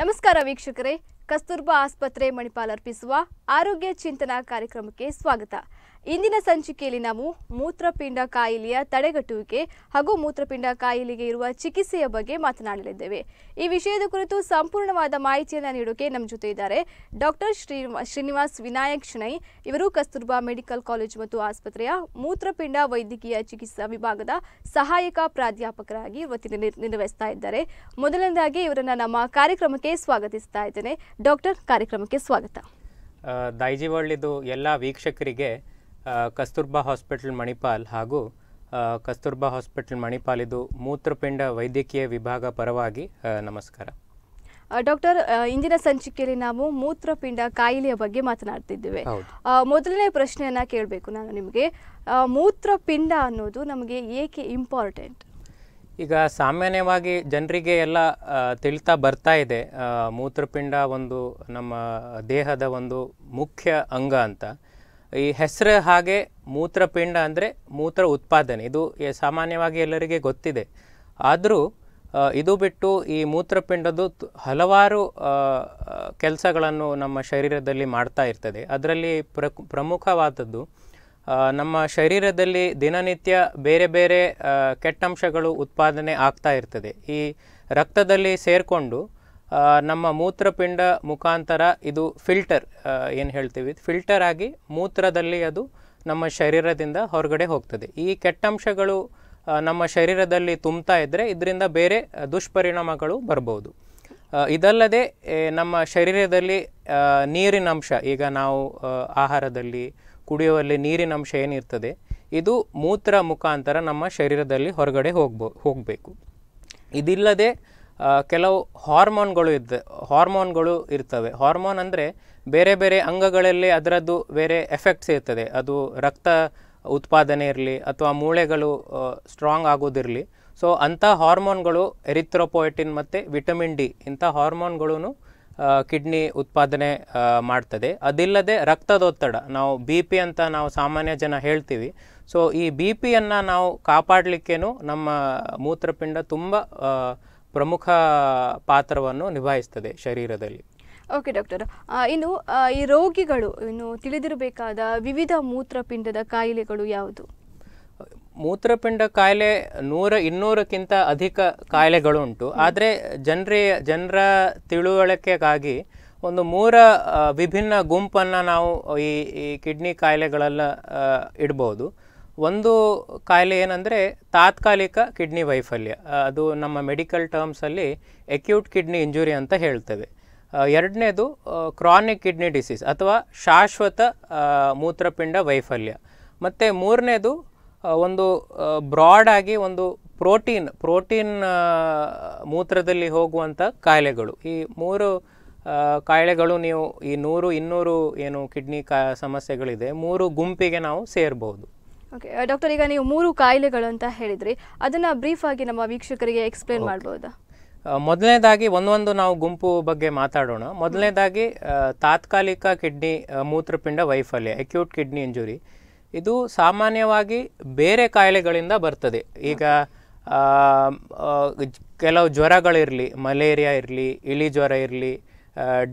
ನಮಸ್ಕಾರ ವೀಕ್ಷಕರೇ ಕಸ್ತೂರ್ಬಾ ಆಸ್ಪತ್ರೆ ಮಣಿಪಾಲ್ ಅರ್ಪಿಸುವ ಆರೋಗ್ಯ ಚಿಂತನಾ ಕಾರ್ಯಕ್ರಮಕ್ಕೆ ಸ್ವಾಗತ ಇಂದಿನ ಸಂಚಿಕೆಯಲ್ಲಿ ನಾವು ಮೂತ್ರಪಿಂಡ ಕಾಯಿಲೆಯ ತಡೆಗಟ್ಟುವಿಕೆ ಹಾಗೂ ಮೂತ್ರಪಿಂಡ ಕಾಯಿಲೆಗೆ ಇರುವ ಚಿಕಿತ್ಸೆಯ ಬಗ್ಗೆ ಮಾತನಾಡಲಿದ್ದೇವೆ ಈ ವಿಷಯದ ಕುರಿತು ಸಂಪೂರ್ಣವಾದ ಮಾಹಿತಿಯನ್ನು ನೀಡೋಕೆ ನಮ್ಮ ಜೊತೆ ಇದ್ದಾರೆ ಡಾಕ್ಟರ್ ಶ್ರೀ ಶ್ರೀನಿವಾಸ್ ವಿನಾಯಕ್ ಶಣೈ ಇವರು ಕಸ್ತೂರ್ಬಾ ಮೆಡಿಕಲ್ ಕಾಲೇಜ್ ಮತ್ತು ಆಸ್ಪತ್ರೆಯ ಮೂತ್ರಪಿಂಡ ವೈದ್ಯಕೀಯ ಚಿಕಿತ್ಸಾ ವಿಭಾಗದ ಸಹಾಯಕ ಪ್ರಾಧ್ಯಾಪಕರಾಗಿ ಇವತ್ತಿನ ನಿರ್ವಹಿಸ್ತಾ ಇದ್ದಾರೆ ಮೊದಲನೇದಾಗಿ ಇವರನ್ನು ನಮ್ಮ ಕಾರ್ಯಕ್ರಮಕ್ಕೆ ಸ್ವಾಗತಿಸ್ತಾ ಇದ್ದೇನೆ ಡಾಕ್ಟರ್ ಕಾರ್ಯಕ್ರಮಕ್ಕೆ ಸ್ವಾಗತ ದಾಯ್ಜಿವಳ್ಳಿದು ಎಲ್ಲ ವೀಕ್ಷಕರಿಗೆ ಕಸ್ತೂರ್ಬಾ ಹಾಸ್ಪಿಟಲ್ ಮಣಿಪಾಲ್ ಹಾಗೂ ಕಸ್ತೂರ್ಬಾ ಹಾಸ್ಪಿಟಲ್ ಮಣಿಪಾಲ್ ಇದು ಮೂತ್ರಪಿಂಡ ವೈದ್ಯಕೀಯ ವಿಭಾಗ ಪರವಾಗಿ ನಮಸ್ಕಾರ ಡಾಕ್ಟರ್ ಇಂದಿನ ಸಂಚಿಕೆಯಲ್ಲಿ ನಾವು ಮೂತ್ರಪಿಂಡ ಕಾಯಿಲೆಯ ಬಗ್ಗೆ ಮಾತನಾಡ್ತಿದ್ದೇವೆ ಮೊದಲನೇ ಪ್ರಶ್ನೆಯನ್ನ ಕೇಳಬೇಕು ನಾನು ನಿಮಗೆ ಮೂತ್ರಪಿಂಡ ಅನ್ನೋದು ನಮಗೆ ಏಕೆ ಇಂಪಾರ್ಟೆಂಟ್ ಈಗ ಸಾಮಾನ್ಯವಾಗಿ ಜನರಿಗೆ ಎಲ್ಲ ತಿಳಿತಾ ಬರ್ತಾ ಇದೆ ಮೂತ್ರಪಿಂಡ ಒಂದು ನಮ್ಮ ದೇಹದ ಒಂದು ಮುಖ್ಯ ಅಂಗ ಅಂತ ಈ ಹೆಸರು ಹಾಗೆ ಮೂತ್ರಪಿಂಡ ಅಂದರೆ ಮೂತ್ರ ಉತ್ಪಾದನೆ ಇದು ಸಾಮಾನ್ಯವಾಗಿ ಎಲ್ಲರಿಗೆ ಗೊತ್ತಿದೆ ಆದರೂ ಇದು ಬಿಟ್ಟು ಈ ಮೂತ್ರಪಿಂಡದ್ದು ಹಲವಾರು ಕೆಲಸಗಳನ್ನು ನಮ್ಮ ಶರೀರದಲ್ಲಿ ಮಾಡ್ತಾ ಇರ್ತದೆ ಅದರಲ್ಲಿ ಪ್ರ ಪ್ರಮುಖವಾದದ್ದು ನಮ್ಮ ಶರೀರದಲ್ಲಿ ದಿನನಿತ್ಯ ಬೇರೆ ಬೇರೆ ಕೆಟ್ಟಂಶಗಳು ಉತ್ಪಾದನೆ ಆಗ್ತಾ ಇರ್ತದೆ ಈ ರಕ್ತದಲ್ಲಿ ಸೇರಿಕೊಂಡು ನಮ್ಮ ಮೂತ್ರಪಿಂಡ ಮುಖಾಂತರ ಇದು ಫಿಲ್ಟರ್ ಏನು ಹೇಳ್ತೀವಿ ಫಿಲ್ಟರ್ ಆಗಿ ಮೂತ್ರದಲ್ಲಿ ಅದು ನಮ್ಮ ಶರೀರದಿಂದ ಹೊರಗಡೆ ಹೋಗ್ತದೆ ಈ ಕೆಟ್ಟಂಶಗಳು ನಮ್ಮ ಶರೀರದಲ್ಲಿ ತುಂಬ್ತಾ ಇದ್ದರೆ ಇದರಿಂದ ಬೇರೆ ದುಷ್ಪರಿಣಾಮಗಳು ಬರ್ಬೋದು ಇದಲ್ಲದೆ ನಮ್ಮ ಶರೀರದಲ್ಲಿ ನೀರಿನ ಅಂಶ ಈಗ ನಾವು ಆಹಾರದಲ್ಲಿ ಕುಡಿಯುವಲ್ಲಿ ನೀರಿನ ಅಂಶ ಏನಿರ್ತದೆ ಇದು ಮೂತ್ರ ಮುಖಾಂತರ ನಮ್ಮ ಶರೀರದಲ್ಲಿ ಹೊರಗಡೆ ಹೋಗ್ಬೋ ಹೋಗಬೇಕು ಇದಿಲ್ಲದೆ ಕೆಲವು ಹಾರ್ಮೋನ್ಗಳು ಇದ್ದ ಹಾರ್ಮೋನ್ಗಳು ಇರ್ತವೆ ಹಾರ್ಮೋನ್ ಅಂದರೆ ಬೇರೆ ಬೇರೆ ಅಂಗಗಳಲ್ಲಿ ಅದರದ್ದು ಬೇರೆ ಎಫೆಕ್ಟ್ಸ್ ಇರ್ತದೆ ಅದು ರಕ್ತ ಉತ್ಪಾದನೆ ಇರಲಿ ಅಥವಾ ಮೂಳೆಗಳು ಸ್ಟ್ರಾಂಗ್ ಆಗೋದಿರಲಿ ಸೊ ಅಂಥ ಹಾರ್ಮೋನ್ಗಳು ಎರಿಥ್ರೋಪೊಯೆಟಿನ್ ಮತ್ತು ವಿಟಮಿನ್ ಡಿ ಇಂಥ ಹಾರ್ಮೋನ್ಗಳೂ ಕಿಡ್ನಿ ಉತ್ಪಾದನೆ ಮಾಡ್ತದೆ ಅದಿಲ್ಲದೆ ರಕ್ತದೊತ್ತಡ ನಾವು ಬಿ ಪಿ ಅಂತ ನಾವು ಸಾಮಾನ್ಯ ಜನ ಹೇಳ್ತೀವಿ ಸೊ ಈ ಬಿ ಪಿಯನ್ನು ನಾವು ಕಾಪಾಡಲಿಕ್ಕೇನು ನಮ್ಮ ಮೂತ್ರಪಿಂಡ ತುಂಬ ಪ್ರಮುಖ ಪಾತ್ರವನ್ನು ನಿಭಾಯಿಸ್ತದೆ ಶರೀರದಲ್ಲಿ ಓಕೆ ಡಾಕ್ಟರ್ ಇನ್ನು ಈ ರೋಗಿಗಳು ಇನ್ನು ತಿಳಿದಿರಬೇಕಾದ ವಿವಿಧ ಮೂತ್ರಪಿಂಡದ ಕಾಯಿಲೆಗಳು ಯಾವುದು ಮೂತ್ರಪಿಂಡ ಕಾಯಿಲೆ ನೂರ ಇನ್ನೂರಕ್ಕಿಂತ ಅಧಿಕ ಉಂಟು ಆದರೆ ಜನರೇ ಜನರ ತಿಳುವಳಿಕೆಗಾಗಿ ಒಂದು ಮೂರ ವಿಭಿನ್ನ ಗುಂಪನ್ನು ನಾವು ಈ ಈ ಕಿಡ್ನಿ ಕಾಯಿಲೆಗಳೆಲ್ಲ ಇಡ್ಬೋದು ಒಂದು ಕಾಯಿಲೆ ಏನಂದರೆ ತಾತ್ಕಾಲಿಕ ಕಿಡ್ನಿ ವೈಫಲ್ಯ ಅದು ನಮ್ಮ ಮೆಡಿಕಲ್ ಟರ್ಮ್ಸಲ್ಲಿ ಎಕ್ಯೂಟ್ ಕಿಡ್ನಿ ಇಂಜುರಿ ಅಂತ ಹೇಳ್ತೇವೆ ಎರಡನೇದು ಕ್ರಾನಿಕ್ ಕಿಡ್ನಿ ಡಿಸೀಸ್ ಅಥವಾ ಶಾಶ್ವತ ಮೂತ್ರಪಿಂಡ ವೈಫಲ್ಯ ಮತ್ತು ಮೂರನೇದು ಒಂದು ಬ್ರಾಡಾಗಿ ಒಂದು ಪ್ರೋಟೀನ್ ಪ್ರೋಟೀನ್ ಮೂತ್ರದಲ್ಲಿ ಹೋಗುವಂಥ ಕಾಯಿಲೆಗಳು ಈ ಮೂರು ಕಾಯಿಲೆಗಳು ನೀವು ಈ ನೂರು ಇನ್ನೂರು ಏನು ಕಿಡ್ನಿ ಕಾ ಸಮಸ್ಯೆಗಳಿದೆ ಮೂರು ಗುಂಪಿಗೆ ನಾವು ಸೇರ್ಬೋದು ಓಕೆ ಡಾಕ್ಟರ್ uh, ಈಗ ನೀವು ಮೂರು ಕಾಯಿಲೆಗಳು ಅಂತ ಹೇಳಿದ್ರಿ ಅದನ್ನು ಬ್ರೀಫ್ ಆಗಿ ನಮ್ಮ ವೀಕ್ಷಕರಿಗೆ ಎಕ್ಸ್ಪ್ಲೇನ್ ಮಾಡ್ಬೋದಾ ಮೊದಲನೇದಾಗಿ ಒಂದೊಂದು ನಾವು ಗುಂಪು ಬಗ್ಗೆ ಮಾತಾಡೋಣ ಮೊದಲನೇದಾಗಿ ತಾತ್ಕಾಲಿಕ ಕಿಡ್ನಿ ಮೂತ್ರಪಿಂಡ ವೈಫಲ್ಯ ಅಕ್ಯೂಟ್ ಕಿಡ್ನಿ ಇಂಜುರಿ ಇದು ಸಾಮಾನ್ಯವಾಗಿ ಬೇರೆ ಕಾಯಿಲೆಗಳಿಂದ ಬರ್ತದೆ ಈಗ ಕೆಲವು ಜ್ವರಗಳಿರಲಿ ಮಲೇರಿಯಾ ಇರಲಿ ಇಳಿ ಜ್ವರ ಇರಲಿ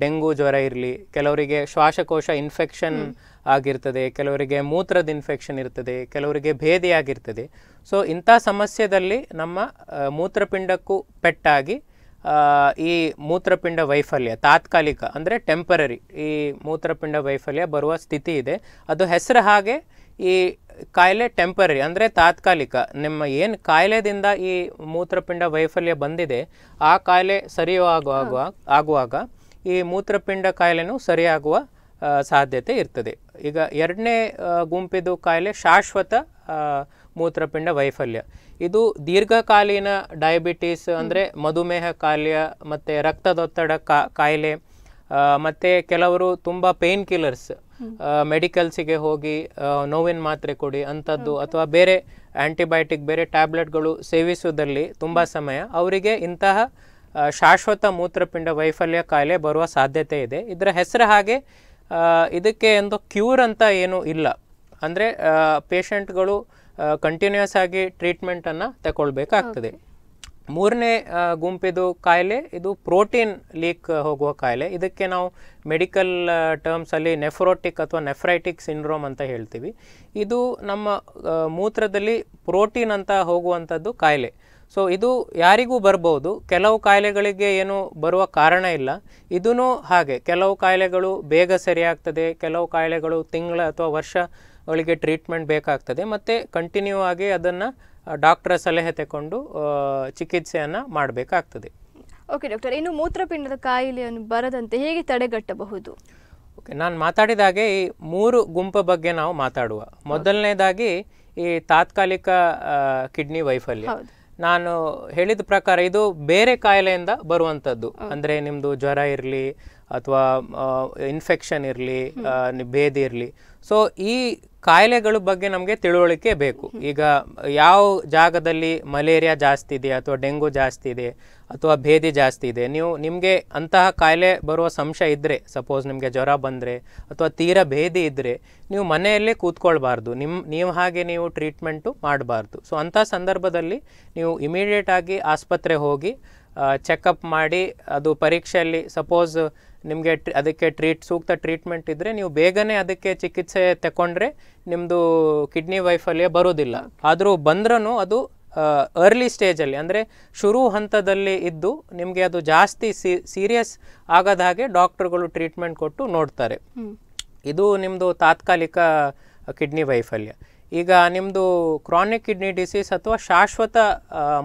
ಡೆಂಗು ಜ್ವರ ಇರಲಿ ಕೆಲವರಿಗೆ ಶ್ವಾಸಕೋಶ ಇನ್ಫೆಕ್ಷನ್ ಆಗಿರ್ತದೆ ಕೆಲವರಿಗೆ ಮೂತ್ರದ ಇನ್ಫೆಕ್ಷನ್ ಇರ್ತದೆ ಕೆಲವರಿಗೆ ಭೇದಿಯಾಗಿರ್ತದೆ ಸೊ ಇಂಥ ಸಮಸ್ಯೆದಲ್ಲಿ ನಮ್ಮ ಮೂತ್ರಪಿಂಡಕ್ಕೂ ಪೆಟ್ಟಾಗಿ ಈ ಮೂತ್ರಪಿಂಡ ವೈಫಲ್ಯ ತಾತ್ಕಾಲಿಕ ಅಂದರೆ ಟೆಂಪರರಿ ಈ ಮೂತ್ರಪಿಂಡ ವೈಫಲ್ಯ ಬರುವ ಸ್ಥಿತಿ ಇದೆ ಅದು ಹೆಸರು ಹಾಗೆ ಈ ಕಾಯಿಲೆ ಟೆಂಪರರಿ ಅಂದರೆ ತಾತ್ಕಾಲಿಕ ನಿಮ್ಮ ಏನು ಕಾಯಿಲೆದಿಂದ ಈ ಮೂತ್ರಪಿಂಡ ವೈಫಲ್ಯ ಬಂದಿದೆ ಆ ಕಾಯಿಲೆ ಸರಿಯಾಗುವಾಗ ಆಗುವಾಗ ಈ ಮೂತ್ರಪಿಂಡ ಕಾಯಿಲೆನೂ ಸರಿಯಾಗುವ ಸಾಧ್ಯತೆ ಇರ್ತದೆ ಈಗ ಎರಡನೇ ಗುಂಪಿದು ಕಾಯಿಲೆ ಶಾಶ್ವತ ಮೂತ್ರಪಿಂಡ ವೈಫಲ್ಯ ಇದು ದೀರ್ಘಕಾಲೀನ ಡಯಾಬಿಟೀಸ್ ಅಂದರೆ ಮಧುಮೇಹ ಕಾಯಿಲೆ ಮತ್ತು ರಕ್ತದೊತ್ತಡ ಕಾಯಿಲೆ ಮತ್ತು ಕೆಲವರು ತುಂಬ ಪೇನ್ ಕಿಲ್ಲರ್ಸ್ ಮೆಡಿಕಲ್ಸಿಗೆ ಹೋಗಿ ನೋವಿನ ಮಾತ್ರೆ ಕೊಡಿ ಅಂಥದ್ದು ಅಥವಾ ಬೇರೆ ಆ್ಯಂಟಿಬಯೋಟಿಕ್ ಬೇರೆ ಟ್ಯಾಬ್ಲೆಟ್ಗಳು ಸೇವಿಸುವುದರಲ್ಲಿ ತುಂಬ ಸಮಯ ಅವರಿಗೆ ಇಂತಹ ಶಾಶ್ವತ ಮೂತ್ರಪಿಂಡ ವೈಫಲ್ಯ ಕಾಯಿಲೆ ಬರುವ ಸಾಧ್ಯತೆ ಇದೆ ಇದರ ಹೆಸರು ಹಾಗೆ ಇದಕ್ಕೆ ಒಂದು ಕ್ಯೂರ್ ಅಂತ ಏನು ಇಲ್ಲ ಅಂದರೆ ಪೇಷಂಟ್ಗಳು ಕಂಟಿನ್ಯೂಸ್ ಆಗಿ ಟ್ರೀಟ್ಮೆಂಟನ್ನು ತಗೊಳ್ಬೇಕಾಗ್ತದೆ ಮೂರನೇ ಗುಂಪಿದು ಕಾಯಿಲೆ ಇದು ಪ್ರೋಟೀನ್ ಲೀಕ್ ಹೋಗುವ ಕಾಯಿಲೆ ಇದಕ್ಕೆ ನಾವು ಮೆಡಿಕಲ್ ಟರ್ಮ್ಸಲ್ಲಿ ನೆಫ್ರೋಟಿಕ್ ಅಥವಾ ನೆಫ್ರೈಟಿಕ್ ಸಿಂಡ್ರೋಮ್ ಅಂತ ಹೇಳ್ತೀವಿ ಇದು ನಮ್ಮ ಮೂತ್ರದಲ್ಲಿ ಪ್ರೋಟೀನ್ ಅಂತ ಹೋಗುವಂಥದ್ದು ಕಾಯಿಲೆ ಸೊ ಇದು ಯಾರಿಗೂ ಬರ್ಬೋದು ಕೆಲವು ಕಾಯಿಲೆಗಳಿಗೆ ಏನು ಬರುವ ಕಾರಣ ಇಲ್ಲ ಇದೂ ಹಾಗೆ ಕೆಲವು ಕಾಯಿಲೆಗಳು ಬೇಗ ಸರಿಯಾಗ್ತದೆ ಕೆಲವು ಕಾಯಿಲೆಗಳು ತಿಂಗಳ ಅಥವಾ ವರ್ಷಗಳಿಗೆ ಟ್ರೀಟ್ಮೆಂಟ್ ಬೇಕಾಗ್ತದೆ ಮತ್ತು ಕಂಟಿನ್ಯೂ ಆಗಿ ಅದನ್ನು ಡಾಕ್ಟರ್ ಸಲಹೆ ತಗೊಂಡು ಚಿಕಿತ್ಸೆಯನ್ನು ಮಾಡಬೇಕಾಗ್ತದೆ ಓಕೆ ಡಾಕ್ಟರ್ ಇನ್ನು ಮೂತ್ರಪಿಂಡದ ಕಾಯಿಲೆಯನ್ನು ಬರದಂತೆ ಹೇಗೆ ತಡೆಗಟ್ಟಬಹುದು ಓಕೆ ನಾನು ಮಾತಾಡಿದಾಗೆ ಈ ಮೂರು ಗುಂಪು ಬಗ್ಗೆ ನಾವು ಮಾತಾಡುವ ಮೊದಲನೇದಾಗಿ ಈ ತಾತ್ಕಾಲಿಕ ಕಿಡ್ನಿ ವೈಫಲ್ಯ ನಾನು ಹೇಳಿದ ಪ್ರಕಾರ ಇದು ಬೇರೆ ಕಾಯಿಲೆಯಿಂದ ಬರುವಂಥದ್ದು ಅಂದರೆ ನಿಮ್ಮದು ಜ್ವರ ಇರಲಿ ಅಥವಾ ಇನ್ಫೆಕ್ಷನ್ ಇರಲಿ ಭೇದಿ ಇರಲಿ ಸೊ ಈ ಕಾಯಿಲೆಗಳ ಬಗ್ಗೆ ನಮಗೆ ತಿಳುವಳಿಕೆ ಬೇಕು ಈಗ ಯಾವ ಜಾಗದಲ್ಲಿ ಮಲೇರಿಯಾ ಜಾಸ್ತಿ ಇದೆ ಅಥವಾ ಡೆಂಗು ಜಾಸ್ತಿ ಇದೆ ಅಥವಾ ಭೇದಿ ಜಾಸ್ತಿ ಇದೆ ನೀವು ನಿಮಗೆ ಅಂತಹ ಕಾಯಿಲೆ ಬರುವ ಸಂಶಯ ಇದ್ದರೆ ಸಪೋಸ್ ನಿಮಗೆ ಜ್ವರ ಬಂದರೆ ಅಥವಾ ತೀರ ಭೇದಿ ಇದ್ದರೆ ನೀವು ಮನೆಯಲ್ಲೇ ಕೂತ್ಕೊಳ್ಬಾರ್ದು ನಿಮ್ಮ ನೀವು ಹಾಗೆ ನೀವು ಟ್ರೀಟ್ಮೆಂಟು ಮಾಡಬಾರ್ದು ಸೊ ಅಂಥ ಸಂದರ್ಭದಲ್ಲಿ ನೀವು ಇಮಿಡಿಯೇಟಾಗಿ ಆಸ್ಪತ್ರೆ ಹೋಗಿ ಚೆಕಪ್ ಮಾಡಿ ಅದು ಪರೀಕ್ಷೆಯಲ್ಲಿ ಸಪೋಸ್ ನಿಮಗೆ ಅದಕ್ಕೆ ಟ್ರೀಟ್ ಸೂಕ್ತ ಟ್ರೀಟ್ಮೆಂಟ್ ಇದ್ದರೆ ನೀವು ಬೇಗನೆ ಅದಕ್ಕೆ ಚಿಕಿತ್ಸೆ ತಗೊಂಡ್ರೆ ನಿಮ್ಮದು ಕಿಡ್ನಿ ವೈಫಲ್ಯ ಬರೋದಿಲ್ಲ ಆದರೂ ಬಂದ್ರೂ ಅದು ಅರ್ಲಿ ಸ್ಟೇಜಲ್ಲಿ ಅಂದರೆ ಶುರು ಹಂತದಲ್ಲಿ ಇದ್ದು ನಿಮಗೆ ಅದು ಜಾಸ್ತಿ ಸೀರಿಯಸ್ ಆಗದ ಹಾಗೆ ಡಾಕ್ಟ್ರುಗಳು ಟ್ರೀಟ್ಮೆಂಟ್ ಕೊಟ್ಟು ನೋಡ್ತಾರೆ ಇದು ನಿಮ್ಮದು ತಾತ್ಕಾಲಿಕ ಕಿಡ್ನಿ ವೈಫಲ್ಯ ಈಗ ನಿಮ್ಮದು ಕ್ರಾನಿಕ್ ಕಿಡ್ನಿ ಡಿಸೀಸ್ ಅಥವಾ ಶಾಶ್ವತ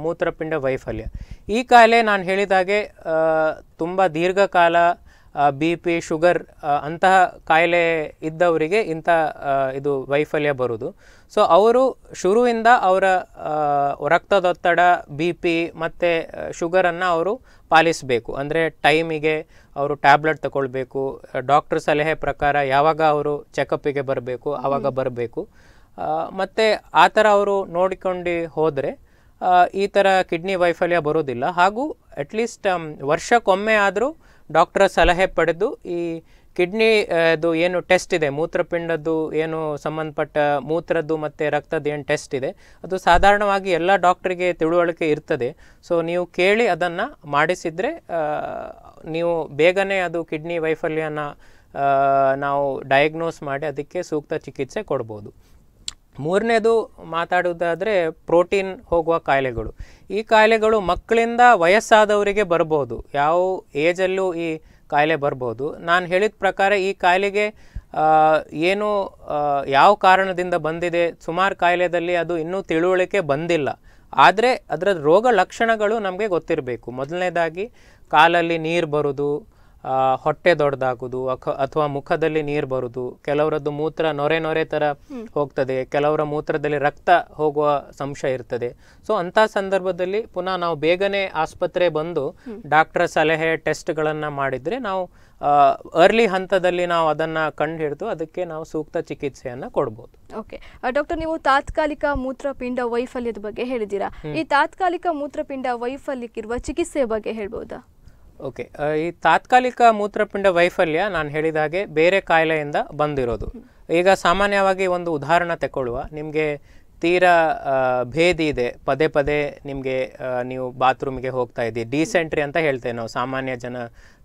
ಮೂತ್ರಪಿಂಡ ವೈಫಲ್ಯ ಈ ಕಾಯಿಲೆ ನಾನು ಹೇಳಿದಾಗೆ ತುಂಬ ದೀರ್ಘಕಾಲ ಬಿ ಪಿ ಶುಗರ್ ಅಂತಹ ಕಾಯಿಲೆ ಇದ್ದವರಿಗೆ ಇಂಥ ಇದು ವೈಫಲ್ಯ ಬರುವುದು ಸೊ ಅವರು ಶುರುವಿಂದ ಅವರ ರಕ್ತದೊತ್ತಡ ಬಿ ಪಿ ಮತ್ತು ಶುಗರನ್ನು ಅವರು ಪಾಲಿಸಬೇಕು ಅಂದರೆ ಟೈಮಿಗೆ ಅವರು ಟ್ಯಾಬ್ಲೆಟ್ ತಗೊಳ್ಬೇಕು ಡಾಕ್ಟ್ರ್ ಸಲಹೆ ಪ್ರಕಾರ ಯಾವಾಗ ಅವರು ಚೆಕಪ್ಪಿಗೆ ಬರಬೇಕು ಆವಾಗ ಬರಬೇಕು ಮತ್ತು ಆ ಥರ ಅವರು ನೋಡಿಕೊಂಡು ಹೋದರೆ ಈ ಥರ ಕಿಡ್ನಿ ವೈಫಲ್ಯ ಬರೋದಿಲ್ಲ ಹಾಗೂ ಅಟ್ಲೀಸ್ಟ್ um, ವರ್ಷಕ್ಕೊಮ್ಮೆ ಆದರೂ ಡಾಕ್ಟರ್ ಸಲಹೆ ಪಡೆದು ಈ ಕಿಡ್ನಿದು ಏನು ಟೆಸ್ಟ್ ಇದೆ ಮೂತ್ರಪಿಂಡದ್ದು ಏನು ಸಂಬಂಧಪಟ್ಟ ಮೂತ್ರದ್ದು ಮತ್ತು ರಕ್ತದ್ದು ಏನು ಟೆಸ್ಟ್ ಇದೆ ಅದು ಸಾಧಾರಣವಾಗಿ ಎಲ್ಲ ಡಾಕ್ಟ್ರಿಗೆ ತಿಳುವಳಿಕೆ ಇರ್ತದೆ ಸೊ ನೀವು ಕೇಳಿ ಅದನ್ನು ಮಾಡಿಸಿದರೆ ನೀವು ಬೇಗನೆ ಅದು ಕಿಡ್ನಿ ವೈಫಲ್ಯನ ನಾವು ಡಯಾಗ್ನೋಸ್ ಮಾಡಿ ಅದಕ್ಕೆ ಸೂಕ್ತ ಚಿಕಿತ್ಸೆ ಕೊಡ್ಬೋದು ಮೂರನೇದು ಮಾತಾಡೋದಾದರೆ ಪ್ರೋಟೀನ್ ಹೋಗುವ ಕಾಯಿಲೆಗಳು ಈ ಕಾಯಿಲೆಗಳು ಮಕ್ಕಳಿಂದ ವಯಸ್ಸಾದವರಿಗೆ ಬರ್ಬೋದು ಯಾವ ಏಜಲ್ಲೂ ಈ ಕಾಯಿಲೆ ಬರ್ಬೋದು ನಾನು ಹೇಳಿದ ಪ್ರಕಾರ ಈ ಕಾಯಿಲೆಗೆ ಏನು ಯಾವ ಕಾರಣದಿಂದ ಬಂದಿದೆ ಸುಮಾರು ಕಾಯಿಲೆದಲ್ಲಿ ಅದು ಇನ್ನೂ ತಿಳುವಳಿಕೆ ಬಂದಿಲ್ಲ ಆದರೆ ಅದರ ರೋಗ ಲಕ್ಷಣಗಳು ನಮಗೆ ಗೊತ್ತಿರಬೇಕು ಮೊದಲನೇದಾಗಿ ಕಾಲಲ್ಲಿ ನೀರು ಬರೋದು ಹೊಟ್ಟೆ ದೊಡ್ಡದಾಗುವುದು ಅಥವಾ ಮುಖದಲ್ಲಿ ನೀರು ಬರುದು ಕೆಲವರದ್ದು ಮೂತ್ರ ನೊರೆ ನೊರೆ ತರ ಹೋಗ್ತದೆ ಕೆಲವರ ಮೂತ್ರದಲ್ಲಿ ರಕ್ತ ಹೋಗುವ ಸಂಶಯ ಇರ್ತದೆ ಸೊ ಅಂತ ಸಂದರ್ಭದಲ್ಲಿ ಪುನಃ ನಾವು ಬೇಗನೆ ಆಸ್ಪತ್ರೆ ಬಂದು ಡಾಕ್ಟರ್ ಸಲಹೆ ಟೆಸ್ಟ್ಗಳನ್ನ ಮಾಡಿದ್ರೆ ನಾವು ಅರ್ಲಿ ಹಂತದಲ್ಲಿ ನಾವು ಅದನ್ನ ಕಂಡು ಹಿಡಿದು ಅದಕ್ಕೆ ನಾವು ಸೂಕ್ತ ಚಿಕಿತ್ಸೆಯನ್ನ ಕೊಡ್ಬೋದು ಓಕೆ ಡಾಕ್ಟರ್ ನೀವು ತಾತ್ಕಾಲಿಕ ಮೂತ್ರಪಿಂಡ ವೈಫಲ್ಯದ ಬಗ್ಗೆ ಹೇಳಿದ್ದೀರಾ ಈ ತಾತ್ಕಾಲಿಕ ಮೂತ್ರಪಿಂಡ ವೈಫಲ್ಯಕ್ಕಿರುವ ಚಿಕಿತ್ಸೆ ಬಗ್ಗೆ ಹೇಳ್ಬೋದಾ ಓಕೆ ಈ ತಾತ್ಕಾಲಿಕ ಮೂತ್ರಪಿಂಡ ವೈಫಲ್ಯ ನಾನು ಹೇಳಿದ ಹಾಗೆ ಬೇರೆ ಕಾಯಿಲೆಯಿಂದ ಬಂದಿರೋದು ಈಗ ಸಾಮಾನ್ಯವಾಗಿ ಒಂದು ಉದಾಹರಣೆ ತಗೊಳ್ಳುವ ನಿಮಗೆ ತೀರಾ ಭೇದಿ ಇದೆ ಪದೇ ಪದೇ ನಿಮಗೆ ನೀವು ಬಾತ್ರೂಮ್ಗೆ ಹೋಗ್ತಾ ಇದ್ದೀವಿ ಡಿಸೆಂಟ್ರಿ ಅಂತ ಹೇಳ್ತೇವೆ ನಾವು ಸಾಮಾನ್ಯ ಜನ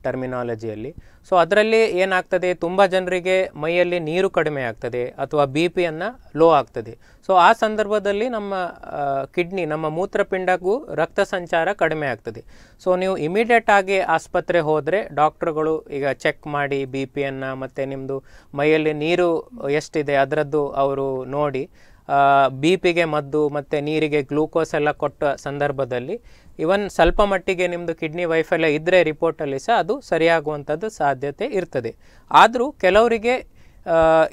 ಟರ್ಮಿನಾಲಜಿಯಲ್ಲಿ ಸೊ ಅದರಲ್ಲಿ ಏನಾಗ್ತದೆ ತುಂಬ ಜನರಿಗೆ ಮೈಯಲ್ಲಿ ನೀರು ಕಡಿಮೆ ಆಗ್ತದೆ ಅಥವಾ ಬಿ ಪಿಯನ್ನು ಲೋ ಆಗ್ತದೆ ಸೊ ಆ ಸಂದರ್ಭದಲ್ಲಿ ನಮ್ಮ ಕಿಡ್ನಿ ನಮ್ಮ ಮೂತ್ರಪಿಂಡಕ್ಕೂ ರಕ್ತ ಸಂಚಾರ ಕಡಿಮೆ ಆಗ್ತದೆ ಸೊ ನೀವು ಇಮಿಡಿಯೇಟ್ ಆಗಿ ಆಸ್ಪತ್ರೆ ಹೋದರೆ ಡಾಕ್ಟ್ರುಗಳು ಈಗ ಚೆಕ್ ಮಾಡಿ ಬಿ ಪಿಯನ್ನು ಮತ್ತು ನಿಮ್ಮದು ಮೈಯಲ್ಲಿ ನೀರು ಎಷ್ಟಿದೆ ಅದರದ್ದು ಅವರು ನೋಡಿ ಬಿ ಪಿಗೆ ಮದ್ದು ಮತ್ತು ನೀರಿಗೆ ಗ್ಲೂಕೋಸ್ ಎಲ್ಲ ಕೊಟ್ಟ ಸಂದರ್ಭದಲ್ಲಿ ಇವನ್ ಸ್ವಲ್ಪ ಮಟ್ಟಿಗೆ ನಿಮ್ಮದು ಕಿಡ್ನಿ ವೈಫಲ್ಯ ಇದ್ದರೆ ರಿಪೋರ್ಟಲ್ಲಿ ಸಹ ಅದು ಸರಿಯಾಗುವಂಥದ್ದು ಸಾಧ್ಯತೆ ಇರ್ತದೆ ಆದರೂ ಕೆಲವರಿಗೆ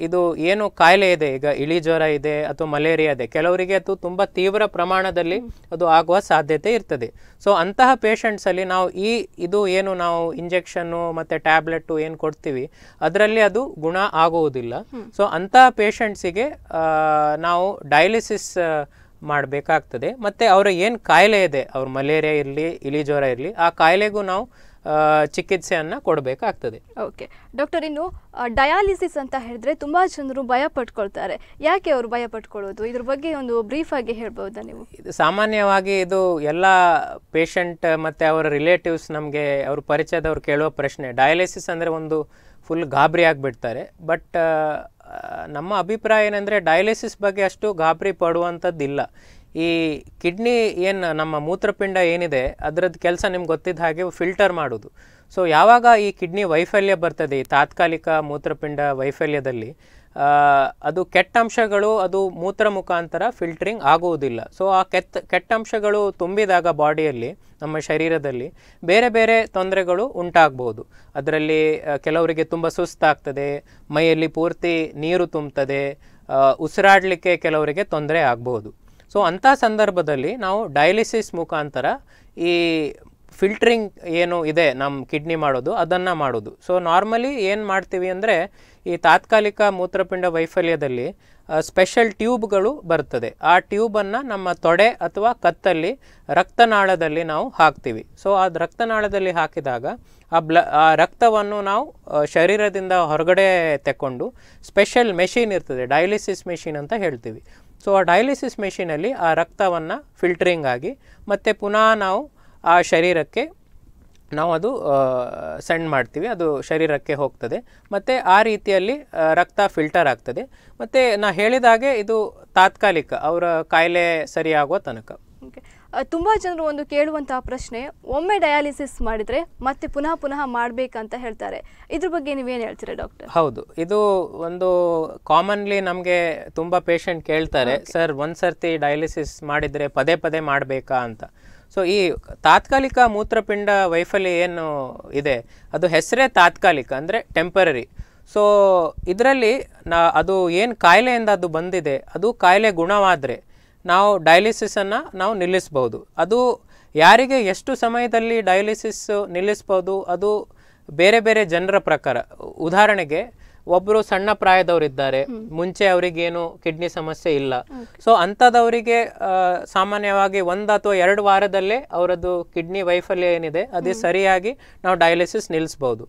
ಇದು ಏನು ಕಾಯಿಲೆ ಇದೆ ಈಗ ಇಳಿ ಜ್ವರ ಇದೆ ಅಥವಾ ಮಲೇರಿಯಾ ಇದೆ ಕೆಲವರಿಗೆ ಅದು ತುಂಬ ತೀವ್ರ ಪ್ರಮಾಣದಲ್ಲಿ ಅದು ಆಗುವ ಸಾಧ್ಯತೆ ಇರ್ತದೆ ಸೊ ಅಂತಹ ಪೇಷಂಟ್ಸಲ್ಲಿ ನಾವು ಈ ಇದು ಏನು ನಾವು ಇಂಜೆಕ್ಷನ್ನು ಮತ್ತು ಟ್ಯಾಬ್ಲೆಟ್ಟು ಏನು ಕೊಡ್ತೀವಿ ಅದರಲ್ಲಿ ಅದು ಗುಣ ಆಗುವುದಿಲ್ಲ ಸೊ ಅಂತಹ ಪೇಷಂಟ್ಸಿಗೆ ನಾವು ಡಯಾಲಿಸಿಸ್ ಮಾಡಬೇಕಾಗ್ತದೆ ಮತ್ತು ಅವರ ಏನು ಕಾಯಿಲೆ ಇದೆ ಅವ್ರ ಮಲೇರಿಯಾ ಇರಲಿ ಇಳಿ ಜ್ವರ ಇರಲಿ ಆ ಕಾಯಿಲೆಗೂ ನಾವು ಚಿಕಿತ್ಸೆಯನ್ನು ಕೊಡಬೇಕಾಗ್ತದೆ ಓಕೆ ಡಾಕ್ಟರ್ ಇನ್ನು ಡಯಾಲಿಸಿಸ್ ಅಂತ ಹೇಳಿದ್ರೆ ತುಂಬ ಜನರು ಭಯ ಪಟ್ಕೊಳ್ತಾರೆ ಯಾಕೆ ಅವರು ಭಯ ಪಟ್ಕೊಳ್ಳೋದು ಇದ್ರ ಬಗ್ಗೆ ಒಂದು ಬ್ರೀಫ್ ಆಗಿ ಹೇಳ್ಬೋದಾ ನೀವು ಇದು ಸಾಮಾನ್ಯವಾಗಿ ಇದು ಎಲ್ಲ ಪೇಷಂಟ್ ಮತ್ತು ಅವರ ರಿಲೇಟಿವ್ಸ್ ನಮಗೆ ಅವ್ರ ಪರಿಚಯದವ್ರು ಕೇಳುವ ಪ್ರಶ್ನೆ ಡಯಾಲಿಸಿಸ್ ಅಂದರೆ ಒಂದು ಫುಲ್ ಗಾಬರಿ ಆಗಿಬಿಡ್ತಾರೆ ಬಟ್ ನಮ್ಮ ಅಭಿಪ್ರಾಯ ಏನಂದರೆ ಡಯಾಲಿಸಿಸ್ ಬಗ್ಗೆ ಅಷ್ಟು ಗಾಬರಿ ಪಡುವಂಥದ್ದಿಲ್ಲ ಈ ಕಿಡ್ನಿ ಏನು ನಮ್ಮ ಮೂತ್ರಪಿಂಡ ಏನಿದೆ ಅದರದ್ದು ಕೆಲಸ ನಿಮ್ಗೆ ಗೊತ್ತಿದ್ದ ಹಾಗೆ ಫಿಲ್ಟರ್ ಮಾಡೋದು ಸೊ ಯಾವಾಗ ಈ ಕಿಡ್ನಿ ವೈಫಲ್ಯ ಬರ್ತದೆ ಈ ತಾತ್ಕಾಲಿಕ ಮೂತ್ರಪಿಂಡ ವೈಫಲ್ಯದಲ್ಲಿ ಅದು ಕೆಟ್ಟ ಅಂಶಗಳು ಅದು ಮೂತ್ರ ಮುಖಾಂತರ ಫಿಲ್ಟ್ರಿಂಗ್ ಆಗುವುದಿಲ್ಲ ಸೊ ಆ ಕೆತ್ತ ಕೆಟ್ಟಂಶಗಳು ತುಂಬಿದಾಗ ಬಾಡಿಯಲ್ಲಿ ನಮ್ಮ ಶರೀರದಲ್ಲಿ ಬೇರೆ ಬೇರೆ ತೊಂದರೆಗಳು ಉಂಟಾಗ್ಬೋದು ಅದರಲ್ಲಿ ಕೆಲವರಿಗೆ ತುಂಬ ಸುಸ್ತಾಗ್ತದೆ ಮೈಯಲ್ಲಿ ಪೂರ್ತಿ ನೀರು ತುಂಬ್ತದೆ ಉಸಿರಾಡಲಿಕ್ಕೆ ಕೆಲವರಿಗೆ ತೊಂದರೆ ಆಗ್ಬೋದು ಸೊ ಅಂಥ ಸಂದರ್ಭದಲ್ಲಿ ನಾವು ಡಯಾಲಿಸಿಸ್ ಮುಖಾಂತರ ಈ ಫಿಲ್ಟ್ರಿಂಗ್ ಏನು ಇದೆ ನಮ್ಮ ಕಿಡ್ನಿ ಮಾಡೋದು ಅದನ್ನು ಮಾಡೋದು ಸೊ ನಾರ್ಮಲಿ ಏನು ಮಾಡ್ತೀವಿ ಅಂದರೆ ಈ ತಾತ್ಕಾಲಿಕ ಮೂತ್ರಪಿಂಡ ವೈಫಲ್ಯದಲ್ಲಿ ಸ್ಪೆಷಲ್ ಟ್ಯೂಬ್ಗಳು ಬರ್ತದೆ ಆ ಟ್ಯೂಬನ್ನು ನಮ್ಮ ತೊಡೆ ಅಥವಾ ಕತ್ತಲ್ಲಿ ರಕ್ತನಾಳದಲ್ಲಿ ನಾವು ಹಾಕ್ತೀವಿ ಸೊ ಆ ರಕ್ತನಾಳದಲ್ಲಿ ಹಾಕಿದಾಗ ಆ ಬ್ಲ ಆ ರಕ್ತವನ್ನು ನಾವು ಶರೀರದಿಂದ ಹೊರಗಡೆ ತೆಕ್ಕೊಂಡು ಸ್ಪೆಷಲ್ ಮೆಷಿನ್ ಇರ್ತದೆ ಡಯಾಲಿಸಿಸ್ ಮೆಷಿನ್ ಅಂತ ಹೇಳ್ತೀವಿ ಸೊ ಆ ಡಯಾಲಿಸಿಸ್ ಮೆಷಿನಲ್ಲಿ ಆ ರಕ್ತವನ್ನು ಫಿಲ್ಟ್ರಿಂಗ್ ಆಗಿ ಮತ್ತು ಪುನಃ ನಾವು ಆ ಶರೀರಕ್ಕೆ ನಾವು ಅದು ಸೆಂಡ್ ಮಾಡ್ತೀವಿ ಅದು ಶರೀರಕ್ಕೆ ಹೋಗ್ತದೆ ಮತ್ತು ಆ ರೀತಿಯಲ್ಲಿ ರಕ್ತ ಫಿಲ್ಟರ್ ಆಗ್ತದೆ ಮತ್ತು ನಾ ಹೇಳಿದಾಗೆ ಇದು ತಾತ್ಕಾಲಿಕ ಅವರ ಕಾಯಿಲೆ ಸರಿಯಾಗುವ ತನಕ ತುಂಬ ಜನರು ಒಂದು ಕೇಳುವಂತಹ ಪ್ರಶ್ನೆ ಒಮ್ಮೆ ಡಯಾಲಿಸಿಸ್ ಮಾಡಿದರೆ ಮತ್ತೆ ಪುನಃ ಪುನಃ ಮಾಡಬೇಕಂತ ಹೇಳ್ತಾರೆ ಇದ್ರ ಬಗ್ಗೆ ನೀವೇನು ಹೇಳ್ತೀರಾ ಡಾಕ್ಟರ್ ಹೌದು ಇದು ಒಂದು ಕಾಮನ್ಲಿ ನಮಗೆ ತುಂಬ ಪೇಷಂಟ್ ಕೇಳ್ತಾರೆ ಸರ್ ಒಂದ್ಸರ್ತಿ ಡಯಾಲಿಸಿಸ್ ಮಾಡಿದರೆ ಪದೇ ಪದೇ ಮಾಡಬೇಕಾ ಅಂತ ಸೊ ಈ ತಾತ್ಕಾಲಿಕ ಮೂತ್ರಪಿಂಡ ವೈಫಲ್ಯ ಏನು ಇದೆ ಅದು ಹೆಸರೇ ತಾತ್ಕಾಲಿಕ ಅಂದರೆ ಟೆಂಪರರಿ ಸೊ ಇದರಲ್ಲಿ ನಾ ಅದು ಏನು ಕಾಯಿಲೆಯಿಂದ ಅದು ಬಂದಿದೆ ಅದು ಕಾಯಿಲೆ ಗುಣವಾದರೆ ನಾವು ಡಯಾಲಿಸಿಸನ್ನು ನಾವು ನಿಲ್ಲಿಸ್ಬೋದು ಅದು ಯಾರಿಗೆ ಎಷ್ಟು ಸಮಯದಲ್ಲಿ ಡಯಾಲಿಸಿಸ್ ನಿಲ್ಲಿಸ್ಬೋದು ಅದು ಬೇರೆ ಬೇರೆ ಜನರ ಪ್ರಕಾರ ಉದಾಹರಣೆಗೆ ಒಬ್ರು ಸಣ್ಣ ಪ್ರಾಯದವರಿದ್ದಾರೆ ಮುಂಚೆ ಅವರಿಗೇನು ಕಿಡ್ನಿ ಸಮಸ್ಯೆ ಇಲ್ಲ ಸೊ ಅಂಥದವರಿಗೆ ಸಾಮಾನ್ಯವಾಗಿ ಒಂದು ಅಥವಾ ಎರಡು ವಾರದಲ್ಲೇ ಅವರದ್ದು ಕಿಡ್ನಿ ವೈಫಲ್ಯ ಏನಿದೆ ಅದೇ ಸರಿಯಾಗಿ ನಾವು ಡಯಾಲಿಸಿಸ್ ನಿಲ್ಲಿಸ್ಬೋದು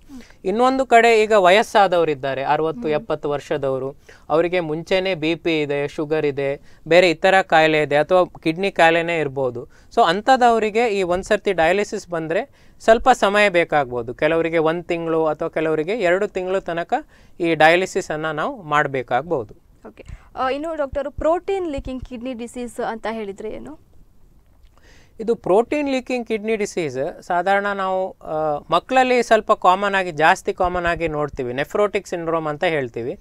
ಇನ್ನೊಂದು ಕಡೆ ಈಗ ವಯಸ್ಸಾದವರಿದ್ದಾರೆ ಅರವತ್ತು ಎಪ್ಪತ್ತು ವರ್ಷದವರು ಅವರಿಗೆ ಮುಂಚೆನೆ ಬಿ ಪಿ ಇದೆ ಶುಗರ್ ಇದೆ ಬೇರೆ ಇತರ ಕಾಯಿಲೆ ಇದೆ ಅಥವಾ ಕಿಡ್ನಿ ಕಾಯಿಲೆನೇ ಇರ್ಬೋದು ಸೊ ಅಂಥದವರಿಗೆ ಈ ಒಂದ್ಸರ್ತಿ ಡಯಾಲಿಸಿಸ್ ಬಂದ್ರೆ ಸ್ವಲ್ಪ ಸಮಯ ಬೇಕಾಗ್ಬೋದು ಕೆಲವರಿಗೆ ಒಂದು ತಿಂಗಳು ಅಥವಾ ಕೆಲವರಿಗೆ ಎರಡು ತಿಂಗಳು ತನಕ ಈ ಡಯಾಲಿಸಿಸನ್ನು ನಾವು ಮಾಡಬೇಕಾಗ್ಬೋದು ಓಕೆ ಇನ್ನು doctor protein leaking kidney disease ಅಂತ ಹೇಳಿದರೆ ಏನು ಇದು ಪ್ರೋಟೀನ್ ಲೀಕಿಂಗ್ ಕಿಡ್ನಿ ಡಿಸೀಸ್ ಸಾಧಾರಣ ನಾವು ಮಕ್ಕಳಲ್ಲಿ ಸ್ವಲ್ಪ ಕಾಮನ್ ಆಗಿ ಜಾಸ್ತಿ ಕಾಮನ್ ಆಗಿ ನೋಡ್ತೀವಿ ನೆಫ್ರೋಟಿಕ್ ಸಿಂಡ್ರೋಮ್ ಅಂತ ಹೇಳ್ತೀವಿ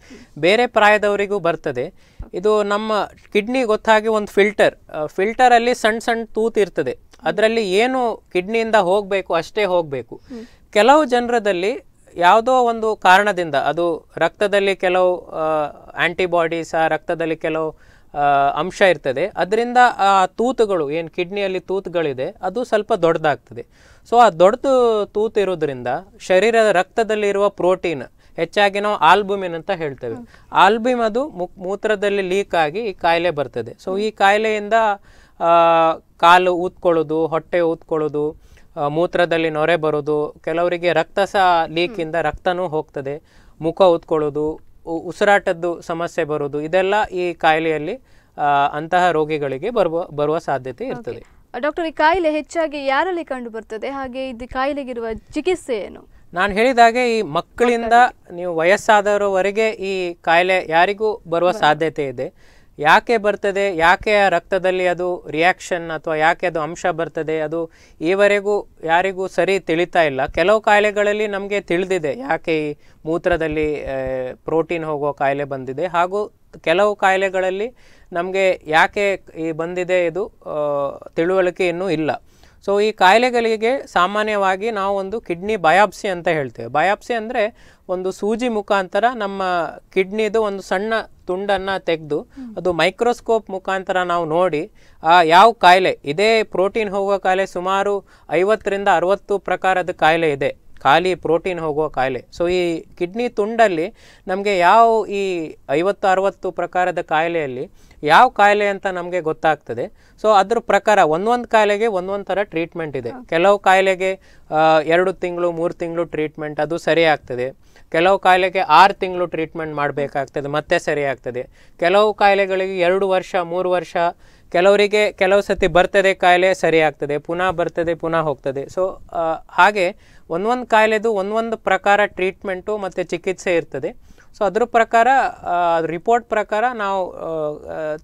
ಬೇರೆ ಪ್ರಾಯದವರಿಗೂ ಬರ್ತದೆ ಇದು ನಮ್ಮ ಕಿಡ್ನಿ ಗೊತ್ತಾಗಿ ಒಂದು ಫಿಲ್ಟರ್ ಫಿಲ್ಟರಲ್ಲಿ ಸಣ್ಣ ಸಣ್ಣ ತೂತಿರ್ತದೆ ಅದರಲ್ಲಿ ಏನು ಕಿಡ್ನಿಯಿಂದ ಹೋಗಬೇಕು ಅಷ್ಟೇ ಹೋಗಬೇಕು ಕೆಲವು ಜನರದಲ್ಲಿ ಯಾವುದೋ ಒಂದು ಕಾರಣದಿಂದ ಅದು ರಕ್ತದಲ್ಲಿ ಕೆಲವು ಆ್ಯಂಟಿಬಾಡೀಸ್ ಆ ರಕ್ತದಲ್ಲಿ ಕೆಲವು ಅಂಶ ಇರ್ತದೆ ಅದರಿಂದ ಆ ತೂತುಗಳು ಏನು ಕಿಡ್ನಿಯಲ್ಲಿ ತೂತುಗಳಿದೆ ಅದು ಸ್ವಲ್ಪ ದೊಡ್ಡದಾಗ್ತದೆ ಸೊ ಆ ದೊಡ್ಡದು ತೂತು ಇರೋದ್ರಿಂದ ಶರೀರದ ರಕ್ತದಲ್ಲಿರುವ ಪ್ರೋಟೀನ್ ಹೆಚ್ಚಾಗಿ ನಾವು ಆಲ್ಬುಮಿನ್ ಅಂತ ಹೇಳ್ತೇವೆ ಆಲ್ಬಿಮ್ ಅದು ಮುಕ್ ಮೂತ್ರದಲ್ಲಿ ಲೀಕ್ ಆಗಿ ಈ ಕಾಯಿಲೆ ಬರ್ತದೆ ಸೊ ಈ ಕಾಯಿಲೆಯಿಂದ ಕಾಲು ಊದ್ಕೊಳ್ಳೋದು ಹೊಟ್ಟೆ ಊದ್ಕೊಳ್ಳೋದು ಮೂತ್ರದಲ್ಲಿ ನೊರೆ ಬರೋದು ಕೆಲವರಿಗೆ ರಕ್ತ ಸಹ ಲೀಕಿಂದ ರಕ್ತನೂ ಹೋಗ್ತದೆ ಮುಖ ಊದ್ಕೊಳ್ಳೋದು ಉಸಿರಾಟದ್ದು ಸಮಸ್ಯೆ ಬರೋದು ಇದೆಲ್ಲ ಈ ಕಾಯಿಲೆಯಲ್ಲಿ ಅಂತಹ ರೋಗಿಗಳಿಗೆ ಬರುವ ಬರುವ ಸಾಧ್ಯತೆ ಇರ್ತದೆ ಡಾಕ್ಟರ್ ಈ ಕಾಯಿಲೆ ಹೆಚ್ಚಾಗಿ ಯಾರಲ್ಲಿ ಕಂಡು ಬರ್ತದೆ ಹಾಗೆ ಇದು ಕಾಯಿಲೆಗಿರುವ ಚಿಕಿತ್ಸೆ ಏನು ನಾನು ಹೇಳಿದಾಗೆ ಈ ಮಕ್ಕಳಿಂದ ನೀವು ವಯಸ್ಸಾದವರವರೆಗೆ ಈ ಕಾಯಿಲೆ ಯಾರಿಗೂ ಬರುವ ಸಾಧ್ಯತೆ ಇದೆ ಯಾಕೆ ಬರ್ತದೆ ಯಾಕೆ ಆ ರಕ್ತದಲ್ಲಿ ಅದು ರಿಯಾಕ್ಷನ್ ಅಥವಾ ಯಾಕೆ ಅದು ಅಂಶ ಬರ್ತದೆ ಅದು ಈವರೆಗೂ ಯಾರಿಗೂ ಸರಿ ತಿಳಿತಾ ಇಲ್ಲ ಕೆಲವು ಕಾಯಿಲೆಗಳಲ್ಲಿ ನಮಗೆ ತಿಳಿದಿದೆ ಯಾಕೆ ಈ ಮೂತ್ರದಲ್ಲಿ ಪ್ರೋಟೀನ್ ಹೋಗುವ ಕಾಯಿಲೆ ಬಂದಿದೆ ಹಾಗೂ ಕೆಲವು ಕಾಯಿಲೆಗಳಲ್ಲಿ ನಮಗೆ ಯಾಕೆ ಈ ಬಂದಿದೆ ಇದು ತಿಳುವಳಿಕೆ ಇನ್ನೂ ಇಲ್ಲ ಸೊ ಈ ಕಾಯಿಲೆಗಳಿಗೆ ಸಾಮಾನ್ಯವಾಗಿ ನಾವು ಒಂದು ಕಿಡ್ನಿ ಬಯಾಪ್ಸಿ ಅಂತ ಹೇಳ್ತೇವೆ ಬಯಾಪ್ಸಿ ಅಂದರೆ ಒಂದು ಸೂಜಿ ಮುಖಾಂತರ ನಮ್ಮ ಕಿಡ್ನಿದು ಒಂದು ಸಣ್ಣ ತುಂಡನ್ನು ತೆಗೆದು ಅದು ಮೈಕ್ರೋಸ್ಕೋಪ್ ಮುಖಾಂತರ ನಾವು ನೋಡಿ ಯಾವ ಕಾಯಿಲೆ ಇದೇ ಪ್ರೋಟೀನ್ ಹೋಗೋ ಕಾಯಿಲೆ ಸುಮಾರು ಐವತ್ತರಿಂದ ಅರವತ್ತು ಪ್ರಕಾರದ ಕಾಯಿಲೆ ಇದೆ ಖಾಲಿ ಪ್ರೋಟೀನ್ ಹೋಗುವ ಕಾಯಿಲೆ ಸೊ ಈ ಕಿಡ್ನಿ ತುಂಡಲ್ಲಿ ನಮಗೆ ಯಾವ ಈ ಐವತ್ತು ಅರವತ್ತು ಪ್ರಕಾರದ ಕಾಯಿಲೆಯಲ್ಲಿ ಯಾವ ಕಾಯಿಲೆ ಅಂತ ನಮಗೆ ಗೊತ್ತಾಗ್ತದೆ ಸೊ ಅದ್ರ ಪ್ರಕಾರ ಒಂದೊಂದು ಕಾಯಿಲೆಗೆ ಒಂದೊಂದು ಥರ ಟ್ರೀಟ್ಮೆಂಟ್ ಇದೆ ಕೆಲವು ಕಾಯಿಲೆಗೆ ಎರಡು ತಿಂಗಳು ಮೂರು ತಿಂಗಳು ಟ್ರೀಟ್ಮೆಂಟ್ ಅದು ಸರಿ ಆಗ್ತದೆ ಕೆಲವು ಕಾಯಿಲೆಗೆ ಆರು ತಿಂಗಳು ಟ್ರೀಟ್ಮೆಂಟ್ ಮಾಡಬೇಕಾಗ್ತದೆ ಮತ್ತೆ ಸರಿ ಆಗ್ತದೆ ಕೆಲವು ಕಾಯಿಲೆಗಳಿಗೆ ಎರಡು ವರ್ಷ ಮೂರು ವರ್ಷ ಕೆಲವರಿಗೆ ಕೆಲವು ಸತಿ ಬರ್ತದೆ ಕಾಯಿಲೆ ಸರಿ ಆಗ್ತದೆ ಪುನಃ ಬರ್ತದೆ ಪುನಃ ಹೋಗ್ತದೆ ಸೊ ಹಾಗೆ ಒಂದೊಂದು ಕಾಯಿಲೆದು ಒಂದೊಂದು ಪ್ರಕಾರ ಟ್ರೀಟ್ಮೆಂಟು ಮತ್ತು ಚಿಕಿತ್ಸೆ ಇರ್ತದೆ ಸೊ ಅದ್ರ ಪ್ರಕಾರ ರಿಪೋರ್ಟ್ ಪ್ರಕಾರ ನಾವು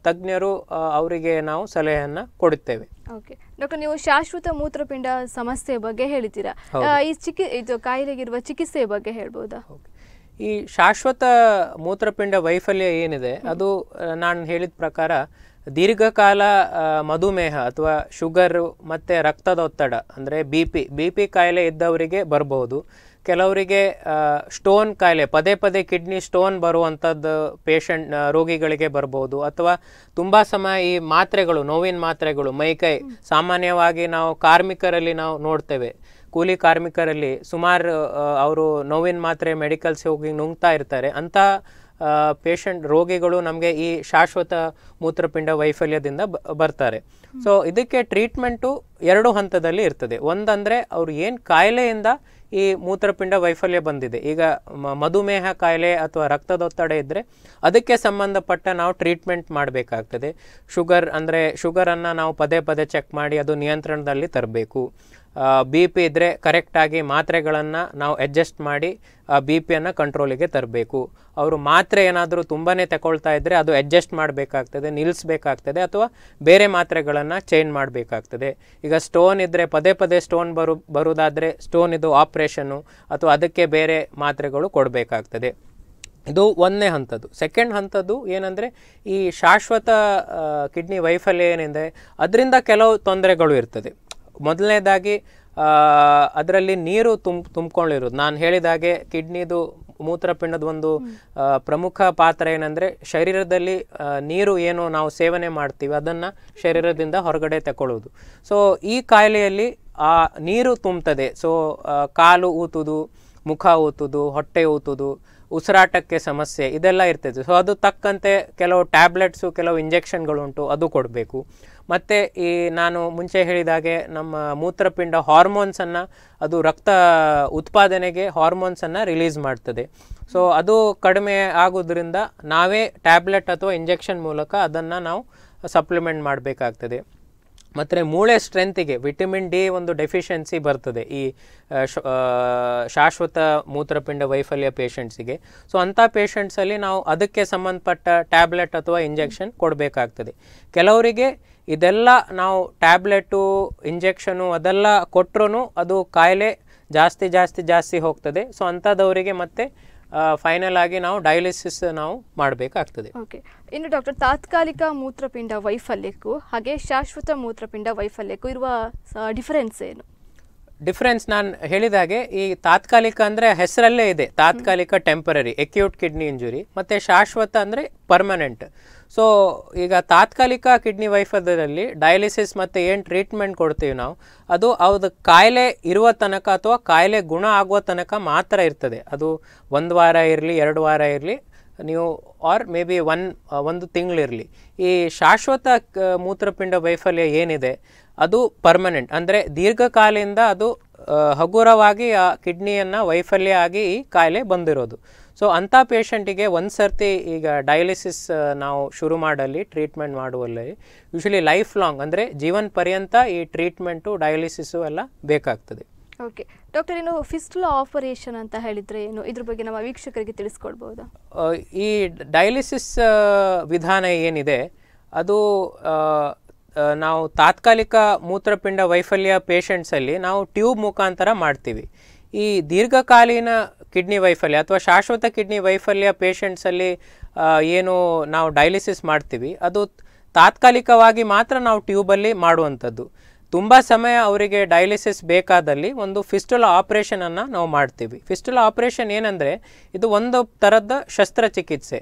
ತಜ್ಞರು ಅವರಿಗೆ ನಾವು ಸಲಹೆಯನ್ನು ಕೊಡುತ್ತೇವೆ ಓಕೆ ಡಾಕ್ಟರ್ ನೀವು ಶಾಶ್ವತ ಮೂತ್ರಪಿಂಡ ಸಮಸ್ಯೆ ಬಗ್ಗೆ ಹೇಳ್ತೀರಾ ಈ ಚಿಕಿ ಇದು ಕಾಯಿಲೆಗಿರುವ ಚಿಕಿತ್ಸೆ ಬಗ್ಗೆ ಹೇಳ್ಬೋದಾ ಈ ಶಾಶ್ವತ ಮೂತ್ರಪಿಂಡ ವೈಫಲ್ಯ ಏನಿದೆ ಅದು ನಾನು ಹೇಳಿದ ಪ್ರಕಾರ ದೀರ್ಘಕಾಲ ಮಧುಮೇಹ ಅಥವಾ ಶುಗರು ಮತ್ತು ರಕ್ತದ ಒತ್ತಡ ಅಂದರೆ ಬಿ ಪಿ ಬಿ ಪಿ ಕಾಯಿಲೆ ಇದ್ದವರಿಗೆ ಬರಬಹುದು ಕೆಲವರಿಗೆ ಸ್ಟೋನ್ ಕಾಯಿಲೆ ಪದೇ ಪದೇ ಕಿಡ್ನಿ ಸ್ಟೋನ್ ಬರುವಂಥದ್ದು ಪೇಷಂಟ್ ರೋಗಿಗಳಿಗೆ ಬರ್ಬೋದು ಅಥವಾ ತುಂಬ ಸಮಯ ಈ ಮಾತ್ರೆಗಳು ನೋವಿನ ಮಾತ್ರೆಗಳು ಮೈಕೈ ಸಾಮಾನ್ಯವಾಗಿ ನಾವು ಕಾರ್ಮಿಕರಲ್ಲಿ ನಾವು ನೋಡ್ತೇವೆ ಕೂಲಿ ಕಾರ್ಮಿಕರಲ್ಲಿ ಸುಮಾರು ಅವರು ನೋವಿನ ಮಾತ್ರೆ ಮೆಡಿಕಲ್ಸ್ ಹೋಗಿ ನುಂಗ್ತಾ ಇರ್ತಾರೆ ಅಂತ ಪೇಷಂಟ್ ರೋಗಿಗಳು ನಮಗೆ ಈ ಶಾಶ್ವತ ಮೂತ್ರಪಿಂಡ ವೈಫಲ್ಯದಿಂದ ಬರ್ತಾರೆ ಸೊ ಇದಕ್ಕೆ ಟ್ರೀಟ್ಮೆಂಟು ಎರಡು ಹಂತದಲ್ಲಿ ಇರ್ತದೆ ಒಂದಂದರೆ ಅವ್ರು ಏನು ಕಾಯಿಲೆಯಿಂದ ಈ ಮೂತ್ರಪಿಂಡ ವೈಫಲ್ಯ ಬಂದಿದೆ ಈಗ ಮಧುಮೇಹ ಕಾಯಿಲೆ ಅಥವಾ ರಕ್ತದೊತ್ತಡ ಇದ್ದರೆ ಅದಕ್ಕೆ ಸಂಬಂಧಪಟ್ಟ ನಾವು ಟ್ರೀಟ್ಮೆಂಟ್ ಮಾಡಬೇಕಾಗ್ತದೆ ಶುಗರ್ ಅಂದರೆ ಶುಗರನ್ನು ನಾವು ಪದೇ ಪದೇ ಚೆಕ್ ಮಾಡಿ ಅದು ನಿಯಂತ್ರಣದಲ್ಲಿ ತರಬೇಕು ಬಿ ಪಿ ಇದ್ದರೆ ಕರೆಕ್ಟಾಗಿ ಮಾತ್ರೆಗಳನ್ನು ನಾವು ಅಡ್ಜಸ್ಟ್ ಮಾಡಿ ಬಿ ಪಿಯನ್ನು ಕಂಟ್ರೋಲಿಗೆ ತರಬೇಕು ಅವರು ಮಾತ್ರೆ ಏನಾದರೂ ತುಂಬಾ ತಗೊಳ್ತಾ ಇದ್ದರೆ ಅದು ಅಡ್ಜಸ್ಟ್ ಮಾಡಬೇಕಾಗ್ತದೆ ನಿಲ್ಲಿಸಬೇಕಾಗ್ತದೆ ಅಥವಾ ಬೇರೆ ಮಾತ್ರೆಗಳನ್ನು ಚೇಂಜ್ ಮಾಡಬೇಕಾಗ್ತದೆ ಈಗ ಸ್ಟೋನ್ ಇದ್ದರೆ ಪದೇ ಪದೇ ಸ್ಟೋನ್ ಬರು ಬರೋದಾದರೆ ಸ್ಟೋನ್ ಇದು ಆಪ್ರೇಷನ್ನು ಅಥವಾ ಅದಕ್ಕೆ ಬೇರೆ ಮಾತ್ರೆಗಳು ಕೊಡಬೇಕಾಗ್ತದೆ ಇದು ಒಂದನೇ ಹಂತದ್ದು ಸೆಕೆಂಡ್ ಹಂತದ್ದು ಏನಂದರೆ ಈ ಶಾಶ್ವತ ಕಿಡ್ನಿ ವೈಫಲ್ಯ ಏನಿದೆ ಅದರಿಂದ ಕೆಲವು ತೊಂದರೆಗಳು ಇರ್ತದೆ ಮೊದಲನೇದಾಗಿ ಅದರಲ್ಲಿ ನೀರು ತುಂಬ ತುಂಬ್ಕೊಂಡಿರೋದು ನಾನು ಹೇಳಿದಾಗೆ ಕಿಡ್ನಿದು ಮೂತ್ರಪಿಂಡದ ಒಂದು ಪ್ರಮುಖ ಪಾತ್ರ ಏನಂದರೆ ಶರೀರದಲ್ಲಿ ನೀರು ಏನು ನಾವು ಸೇವನೆ ಮಾಡ್ತೀವಿ ಅದನ್ನು ಶರೀರದಿಂದ ಹೊರಗಡೆ ತಗೊಳ್ಳೋದು ಸೊ ಈ ಕಾಯಿಲೆಯಲ್ಲಿ ಆ ನೀರು ತುಂಬ್ತದೆ ಸೊ ಕಾಲು ಊತುದು ಮುಖ ಊತುದು ಹೊಟ್ಟೆ ಊತುದು ಉಸಿರಾಟಕ್ಕೆ ಸಮಸ್ಯೆ ಇದೆಲ್ಲ ಇರ್ತದೆ ಸೊ ಅದು ತಕ್ಕಂತೆ ಕೆಲವು ಟ್ಯಾಬ್ಲೆಟ್ಸು ಕೆಲವು ಇಂಜೆಕ್ಷನ್ಗಳು ಉಂಟು ಅದು ಕೊಡಬೇಕು ಮತ್ತು ಈ ನಾನು ಮುಂಚೆ ಹೇಳಿದಾಗೆ ನಮ್ಮ ಮೂತ್ರಪಿಂಡ ಹಾರ್ಮೋನ್ಸನ್ನು ಅದು ರಕ್ತ ಉತ್ಪಾದನೆಗೆ ಹಾರ್ಮೋನ್ಸನ್ನು ರಿಲೀಸ್ ಮಾಡ್ತದೆ ಸೊ ಅದು ಕಡಿಮೆ ಆಗೋದ್ರಿಂದ ನಾವೇ ಟ್ಯಾಬ್ಲೆಟ್ ಅಥವಾ ಇಂಜೆಕ್ಷನ್ ಮೂಲಕ ಅದನ್ನು ನಾವು ಸಪ್ಲಿಮೆಂಟ್ ಮಾಡಬೇಕಾಗ್ತದೆ ಮತ್ತು ಮೂಳೆ ಸ್ಟ್ರೆಂತಿಗೆ ವಿಟಮಿನ್ ಡಿ ಒಂದು ಡೆಫಿಷಿಯನ್ಸಿ ಬರ್ತದೆ ಈ ಶಾಶ್ವತ ಮೂತ್ರಪಿಂಡ ವೈಫಲ್ಯ ಪೇಷಂಟ್ಸಿಗೆ ಸೊ ಅಂಥ ಪೇಷಂಟ್ಸಲ್ಲಿ ನಾವು ಅದಕ್ಕೆ ಸಂಬಂಧಪಟ್ಟ ಟ್ಯಾಬ್ಲೆಟ್ ಅಥವಾ ಇಂಜೆಕ್ಷನ್ ಕೊಡಬೇಕಾಗ್ತದೆ ಕೆಲವರಿಗೆ ಇದೆಲ್ಲ ನಾವು ಟ್ಯಾಬ್ಲೆಟು ಇಂಜೆಕ್ಷನು ಅದೆಲ್ಲ ಕೊಟ್ಟರೂ ಅದು ಕಾಯಿಲೆ ಜಾಸ್ತಿ ಜಾಸ್ತಿ ಜಾಸ್ತಿ ಹೋಗ್ತದೆ ಸೊ ಅಂಥದ್ದವರಿಗೆ ಮತ್ತೆ ಫೈನಲ್ ಆಗಿ ನಾವು ಡಯಾಲಿಸಿಸ್ ನಾವು ಮಾಡಬೇಕಾಗ್ತದೆ ಓಕೆ ಇನ್ನು ಡಾಕ್ಟರ್ ತಾತ್ಕಾಲಿಕ ಮೂತ್ರಪಿಂಡ ವೈಫಲ್ಯಕ್ಕೂ ಹಾಗೆ ಶಾಶ್ವತ ಮೂತ್ರಪಿಂಡ ವೈಫಲ್ಯಕ್ಕೂ ಇರುವ ಡಿಫರೆನ್ಸ್ ಏನು ಡಿಫ್ರೆನ್ಸ್ ನಾನು ಹೇಳಿದ ಹಾಗೆ ಈ ತಾತ್ಕಾಲಿಕ ಅಂದರೆ ಹೆಸರಲ್ಲೇ ಇದೆ ತಾತ್ಕಾಲಿಕ ಟೆಂಪರರಿ ಎಕ್ಯೂಟ್ ಕಿಡ್ನಿ ಇಂಜುರಿ ಮತ್ತು ಶಾಶ್ವತ ಅಂದರೆ ಪರ್ಮನೆಂಟ್ ಸೊ ಈಗ ತಾತ್ಕಾಲಿಕ ಕಿಡ್ನಿ ವೈಫಲ್ಯದಲ್ಲಿ ಡಯಾಲಿಸಿಸ್ ಮತ್ತು ಏನು ಟ್ರೀಟ್ಮೆಂಟ್ ಕೊಡ್ತೀವಿ ನಾವು ಅದು ಅದು ಕಾಯಿಲೆ ಇರುವ ತನಕ ಅಥವಾ ಕಾಯಿಲೆ ಗುಣ ಆಗುವ ತನಕ ಮಾತ್ರ ಇರ್ತದೆ ಅದು ಒಂದು ವಾರ ಇರಲಿ ಎರಡು ವಾರ ಇರಲಿ ನೀವು ಆರ್ ಮೇ ಬಿ ಒನ್ ಒಂದು ತಿಂಗಳಿರಲಿ ಈ ಶಾಶ್ವತ ಮೂತ್ರಪಿಂಡ ವೈಫಲ್ಯ ಏನಿದೆ ಅದು ಪರ್ಮನೆಂಟ್ ಅಂದರೆ ದೀರ್ಘಕಾಲದಿಂದ ಅದು ಹಗುರವಾಗಿ ಆ ಕಿಡ್ನಿಯನ್ನು ವೈಫಲ್ಯ ಆಗಿ ಈ ಕಾಯಿಲೆ ಬಂದಿರೋದು ಸೊ ಅಂಥ ಪೇಷಂಟಿಗೆ ಒಂದು ಸರ್ತಿ ಈಗ ಡಯಾಲಿಸಿಸ್ ನಾವು ಶುರು ಮಾಡಲ್ಲಿ ಟ್ರೀಟ್ಮೆಂಟ್ ಮಾಡುವಲ್ಲಿ ಯೂಶಲಿ ಲೈಫ್ ಲಾಂಗ್ ಅಂದರೆ ಜೀವನ ಪರ್ಯಂತ ಈ ಟ್ರೀಟ್ಮೆಂಟು ಡಯಾಲಿಸಿಸ್ ಎಲ್ಲ ಬೇಕಾಗ್ತದೆ ಓಕೆ ಡಾಕ್ಟರ್ ಏನು ಫಿಸ್ಟುಲ ಆಪರೇಷನ್ ಅಂತ ಹೇಳಿದರೆ ಏನು ಇದ್ರ ಬಗ್ಗೆ ನಮ್ಮ ವೀಕ್ಷಕರಿಗೆ ತಿಳಿಸ್ಕೊಡ್ಬೋದಾ ಈ ಡಯಾಲಿಸಿಸ್ ವಿಧಾನ ಏನಿದೆ ಅದು ನಾವು ತಾತ್ಕಾಲಿಕ ಮೂತ್ರಪಿಂಡ ವೈಫಲ್ಯ ಪೇಷಂಟ್ಸಲ್ಲಿ ನಾವು ಟ್ಯೂಬ್ ಮುಖಾಂತರ ಮಾಡ್ತೀವಿ ಈ ದೀರ್ಘಕಾಲೀನ ಕಿಡ್ನಿ ವೈಫಲ್ಯ ಅಥವಾ ಶಾಶ್ವತ ಕಿಡ್ನಿ ವೈಫಲ್ಯ ಪೇಷಂಟ್ಸಲ್ಲಿ ಏನು ನಾವು ಡಯಾಲಿಸಿಸ್ ಮಾಡ್ತೀವಿ ಅದು ತಾತ್ಕಾಲಿಕವಾಗಿ ಮಾತ್ರ ನಾವು ಟ್ಯೂಬಲ್ಲಿ ಮಾಡುವಂಥದ್ದು ತುಂಬ ಸಮಯ ಅವರಿಗೆ ಡಯಾಲಿಸಿಸ್ ಬೇಕಾದಲ್ಲಿ ಒಂದು ಫಿಸ್ಟುಲ ಆಪ್ರೇಷನನ್ನು ನಾವು ಮಾಡ್ತೀವಿ ಫಿಸ್ಟುಲ ಆಪರೇಷನ್ ಏನಂದರೆ ಇದು ಒಂದು ಥರದ ಶಸ್ತ್ರಚಿಕಿತ್ಸೆ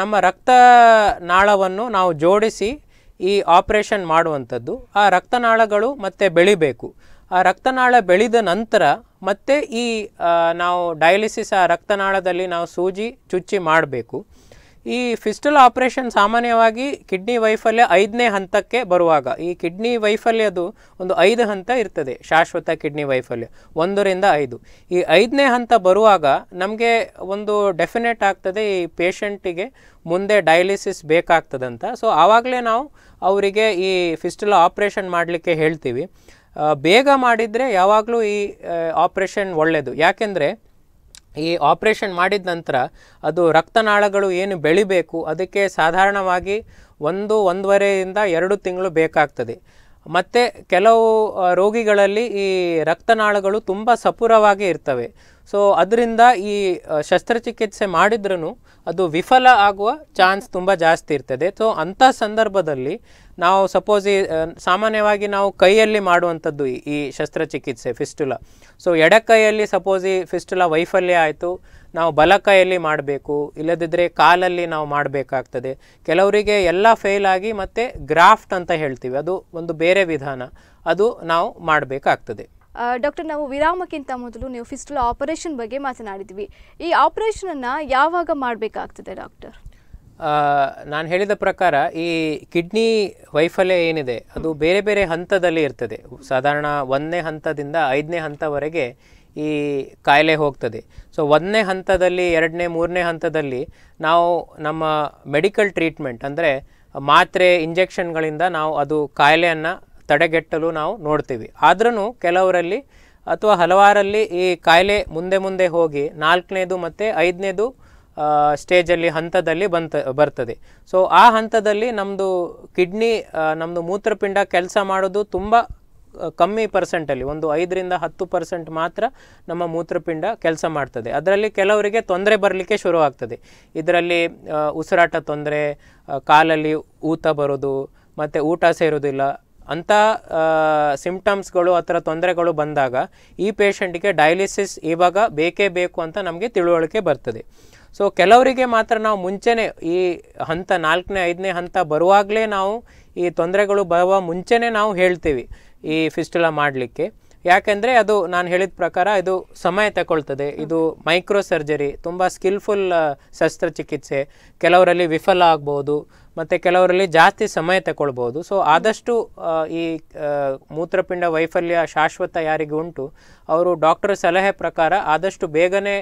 ನಮ್ಮ ರಕ್ತನಾಳವನ್ನು ನಾವು ಜೋಡಿಸಿ ಈ ಆಪರೇಷನ್ ಮಾಡುವಂಥದ್ದು ಆ ರಕ್ತನಾಳಗಳು ಮತ್ತೆ ಬೆಳಿಬೇಕು ಆ ರಕ್ತನಾಳ ಬೆಳೆದ ನಂತರ ಮತ್ತೆ ಈ ನಾವು ಡಯಾಲಿಸಿಸ್ ಆ ರಕ್ತನಾಳದಲ್ಲಿ ನಾವು ಸೂಜಿ ಚುಚ್ಚಿ ಮಾಡಬೇಕು ಈ ಫಿಸ್ಟಲ್ ಆಪರೇಷನ್ ಸಾಮಾನ್ಯವಾಗಿ ಕಿಡ್ನಿ ವೈಫಲ್ಯ ಐದನೇ ಹಂತಕ್ಕೆ ಬರುವಾಗ ಈ ಕಿಡ್ನಿ ವೈಫಲ್ಯದು ಒಂದು ಐದು ಹಂತ ಇರ್ತದೆ ಶಾಶ್ವತ ಕಿಡ್ನಿ ವೈಫಲ್ಯ ಒಂದರಿಂದ ಐದು ಈ ಐದನೇ ಹಂತ ಬರುವಾಗ ನಮಗೆ ಒಂದು ಡೆಫಿನೆಟ್ ಆಗ್ತದೆ ಈ ಪೇಷಂಟಿಗೆ ಮುಂದೆ ಡಯಾಲಿಸಿಸ್ ಬೇಕಾಗ್ತದಂತ ಸೊ ಆವಾಗಲೇ ನಾವು ಅವರಿಗೆ ಈ ಫಿಸ್ಟಲ್ ಆಪ್ರೇಷನ್ ಮಾಡಲಿಕ್ಕೆ ಹೇಳ್ತೀವಿ ಬೇಗ ಮಾಡಿದರೆ ಯಾವಾಗಲೂ ಈ ಆಪ್ರೇಷನ್ ಒಳ್ಳೆಯದು ಯಾಕೆಂದರೆ ಈ ಆಪ್ರೇಷನ್ ಮಾಡಿದ ನಂತರ ಅದು ರಕ್ತನಾಳಗಳು ಏನು ಬೆಳಿಬೇಕು ಅದಕ್ಕೆ ಸಾಧಾರಣವಾಗಿ ಒಂದು ಒಂದೂವರೆಯಿಂದ ಎರಡು ತಿಂಗಳು ಬೇಕಾಗ್ತದೆ ಮತ್ತು ಕೆಲವು ರೋಗಿಗಳಲ್ಲಿ ಈ ರಕ್ತನಾಳಗಳು ತುಂಬ ಸಪುರವಾಗಿ ಇರ್ತವೆ ಸೊ ಅದರಿಂದ ಈ ಶಸ್ತ್ರಚಿಕಿತ್ಸೆ ಮಾಡಿದ್ರೂ ಅದು ವಿಫಲ ಆಗುವ ಚಾನ್ಸ್ ತುಂಬ ಜಾಸ್ತಿ ಇರ್ತದೆ ಸೊ ಅಂಥ ಸಂದರ್ಭದಲ್ಲಿ ನಾವು ಸಪೋಸ್ ಈ ಸಾಮಾನ್ಯವಾಗಿ ನಾವು ಕೈಯಲ್ಲಿ ಮಾಡುವಂಥದ್ದು ಈ ಶಸ್ತ್ರಚಿಕಿತ್ಸೆ ಫಿಸ್ಟುಲ ಸೊ ಎಡಕೈಯಲ್ಲಿ ಸಪೋಸ್ ಈ ಫಿಸ್ಟುಲ ವೈಫಲ್ಯ ಆಯಿತು ನಾವು ಬಲಕೈಯಲ್ಲಿ ಮಾಡಬೇಕು ಇಲ್ಲದಿದ್ದರೆ ಕಾಲಲ್ಲಿ ನಾವು ಮಾಡಬೇಕಾಗ್ತದೆ ಕೆಲವರಿಗೆ ಎಲ್ಲ ಫೇಲ್ ಆಗಿ ಮತ್ತು ಗ್ರಾಫ್ಟ್ ಅಂತ ಹೇಳ್ತೀವಿ ಅದು ಒಂದು ಬೇರೆ ವಿಧಾನ ಅದು ನಾವು ಮಾಡಬೇಕಾಗ್ತದೆ ಡಾಕ್ಟರ್ ನಾವು ವಿರಾಮಕ್ಕಿಂತ ಮೊದಲು ನೀವು ಫಿಸ್ಟುಲ ಆಪರೇಷನ್ ಬಗ್ಗೆ ಮಾತನಾಡಿದ್ವಿ ಈ ಆಪರೇಷನನ್ನು ಯಾವಾಗ ಮಾಡಬೇಕಾಗ್ತದೆ ಡಾಕ್ಟರ್ ನಾನು ಹೇಳಿದ ಪ್ರಕಾರ ಈ ಕಿಡ್ನಿ ವೈಫಲ್ಯ ಏನಿದೆ ಅದು ಬೇರೆ ಬೇರೆ ಹಂತದಲ್ಲಿ ಇರ್ತದೆ ಸಾಧಾರಣ ಒಂದನೇ ಹಂತದಿಂದ ಐದನೇ ಹಂತವರೆಗೆ ಈ ಕಾಯಿಲೆ ಹೋಗ್ತದೆ ಸೊ ಒಂದನೇ ಹಂತದಲ್ಲಿ ಎರಡನೇ ಮೂರನೇ ಹಂತದಲ್ಲಿ ನಾವು ನಮ್ಮ ಮೆಡಿಕಲ್ ಟ್ರೀಟ್ಮೆಂಟ್ ಅಂದರೆ ಮಾತ್ರೆ ಇಂಜೆಕ್ಷನ್ಗಳಿಂದ ನಾವು ಅದು ಕಾಯಿಲೆಯನ್ನು ತಡೆಗಟ್ಟಲು ನಾವು ನೋಡ್ತೀವಿ ಆದ್ರೂ ಕೆಲವರಲ್ಲಿ ಅಥವಾ ಹಲವಾರಲ್ಲಿ ಈ ಕಾಯಿಲೆ ಮುಂದೆ ಮುಂದೆ ಹೋಗಿ ನಾಲ್ಕನೇದು ಮತ್ತು ಐದನೇದು ಸ್ಟೇಜಲ್ಲಿ ಹಂತದಲ್ಲಿ ಬಂತ ಬರ್ತದೆ ಸೊ ಆ ಹಂತದಲ್ಲಿ ನಮ್ಮದು ಕಿಡ್ನಿ ನಮ್ಮದು ಮೂತ್ರಪಿಂಡ ಕೆಲಸ ಮಾಡೋದು ತುಂಬ ಕಮ್ಮಿ ಪರ್ಸೆಂಟಲ್ಲಿ ಒಂದು ಐದರಿಂದ ಹತ್ತು ಪರ್ಸೆಂಟ್ ಮಾತ್ರ ನಮ್ಮ ಮೂತ್ರಪಿಂಡ ಕೆಲಸ ಮಾಡ್ತದೆ ಅದರಲ್ಲಿ ಕೆಲವರಿಗೆ ತೊಂದರೆ ಬರಲಿಕ್ಕೆ ಶುರುವಾಗ್ತದೆ ಇದರಲ್ಲಿ ಉಸಿರಾಟ ತೊಂದರೆ ಕಾಲಲ್ಲಿ ಊತ ಬರೋದು ಮತ್ತು ಊಟ ಸೇರೋದಿಲ್ಲ ಅಂಥ ಸಿಂಪ್ಟಮ್ಸ್ಗಳು ಅಥವಾ ತೊಂದರೆಗಳು ಬಂದಾಗ ಈ ಪೇಷಂಟಿಗೆ ಡಯಾಲಿಸಿಸ್ ಇವಾಗ ಬೇಕೇ ಬೇಕು ಅಂತ ನಮಗೆ ತಿಳುವಳಿಕೆ ಬರ್ತದೆ ಸೊ ಕೆಲವರಿಗೆ ಮಾತ್ರ ನಾವು ಮುಂಚೆನೇ ಈ ಹಂತ ನಾಲ್ಕನೇ ಐದನೇ ಹಂತ ಬರುವಾಗಲೇ ನಾವು ಈ ತೊಂದರೆಗಳು ಬರುವ ಮುಂಚೆನೇ ನಾವು ಹೇಳ್ತೀವಿ ಈ ಫಿಸ್ಟುಲಾ ಮಾಡಲಿಕ್ಕೆ ಯಾಕೆಂದರೆ ಅದು ನಾನು ಹೇಳಿದ ಪ್ರಕಾರ ಇದು ಸಮಯ ತಗೊಳ್ತದೆ ಇದು ಮೈಕ್ರೋ ಸರ್ಜರಿ ತುಂಬ ಸ್ಕಿಲ್ಫುಲ್ ಶಸ್ತ್ರಚಿಕಿತ್ಸೆ ಕೆಲವರಲ್ಲಿ ವಿಫಲ ಆಗ್ಬೋದು ಮತ್ತು ಕೆಲವರಲ್ಲಿ ಜಾಸ್ತಿ ಸಮಯ ತಗೊಳ್ಬೋದು ಸೊ ಆದಷ್ಟು ಈ ಮೂತ್ರಪಿಂಡ ವೈಫಲ್ಯ ಶಾಶ್ವತ ಯಾರಿಗೆ ಉಂಟು ಅವರು ಡಾಕ್ಟರ್ ಸಲಹೆ ಪ್ರಕಾರ ಆದಷ್ಟು ಬೇಗನೆ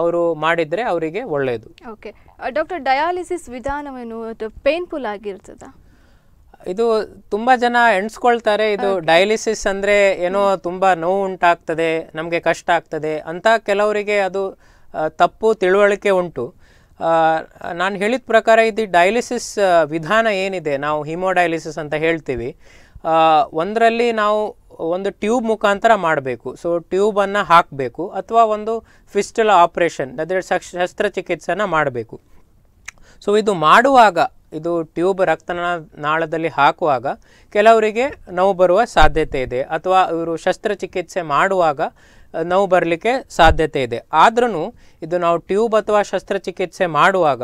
ಅವರು ಮಾಡಿದರೆ ಅವರಿಗೆ ಒಳ್ಳೆಯದು ಓಕೆ ಡಾಕ್ಟರ್ ಡಯಾಲಿಸಿಸ್ ವಿಧಾನವೇನು ಪೇನ್ಫುಲ್ ಆಗಿರ್ತದ ಇದು ತುಂಬಾ ಜನ ಎಣಿಸ್ಕೊಳ್ತಾರೆ ಇದು ಡಯಾಲಿಸಿಸ್ ಅಂದ್ರೆ ಏನೋ ತುಂಬಾ ನೋವು ಉಂಟಾಗ್ತದೆ ನಮಗೆ ಕಷ್ಟ ಆಗ್ತದೆ ಅಂತ ಕೆಲವರಿಗೆ ಅದು ತಪ್ಪು ತಿಳುವಳಿಕೆ ಉಂಟು ನಾನು ಹೇಳಿದ ಪ್ರಕಾರ ಇದು ಡಯಾಲಿಸಿಸ್ ವಿಧಾನ ಏನಿದೆ ನಾವು ಹಿಮೋಡಯಾಲಿಸಿಸ್ ಅಂತ ಹೇಳ್ತೀವಿ ಒಂದರಲ್ಲಿ ನಾವು ಒಂದು ಟ್ಯೂಬ್ ಮುಖಾಂತರ ಮಾಡಬೇಕು ಸೊ ಟ್ಯೂಬನ್ನು ಹಾಕಬೇಕು ಅಥವಾ ಒಂದು ಫಿಸ್ಟಲ್ ಆಪ್ರೇಷನ್ ಅಂದರೆ ಶಸ್ತ್ರಚಿಕಿತ್ಸೆನ ಮಾಡಬೇಕು ಸೊ ಇದು ಮಾಡುವಾಗ ಇದು ಟ್ಯೂಬ್ ನಾಳದಲ್ಲಿ ಹಾಕುವಾಗ ಕೆಲವರಿಗೆ ನೋವು ಬರುವ ಸಾಧ್ಯತೆ ಇದೆ ಅಥವಾ ಇವರು ಶಸ್ತ್ರಚಿಕಿತ್ಸೆ ಮಾಡುವಾಗ ನೋವು ಬರಲಿಕ್ಕೆ ಸಾಧ್ಯತೆ ಇದೆ ಆದ್ರೂ ಇದು ನಾವು ಟ್ಯೂಬ್ ಅಥವಾ ಶಸ್ತ್ರಚಿಕಿತ್ಸೆ ಮಾಡುವಾಗ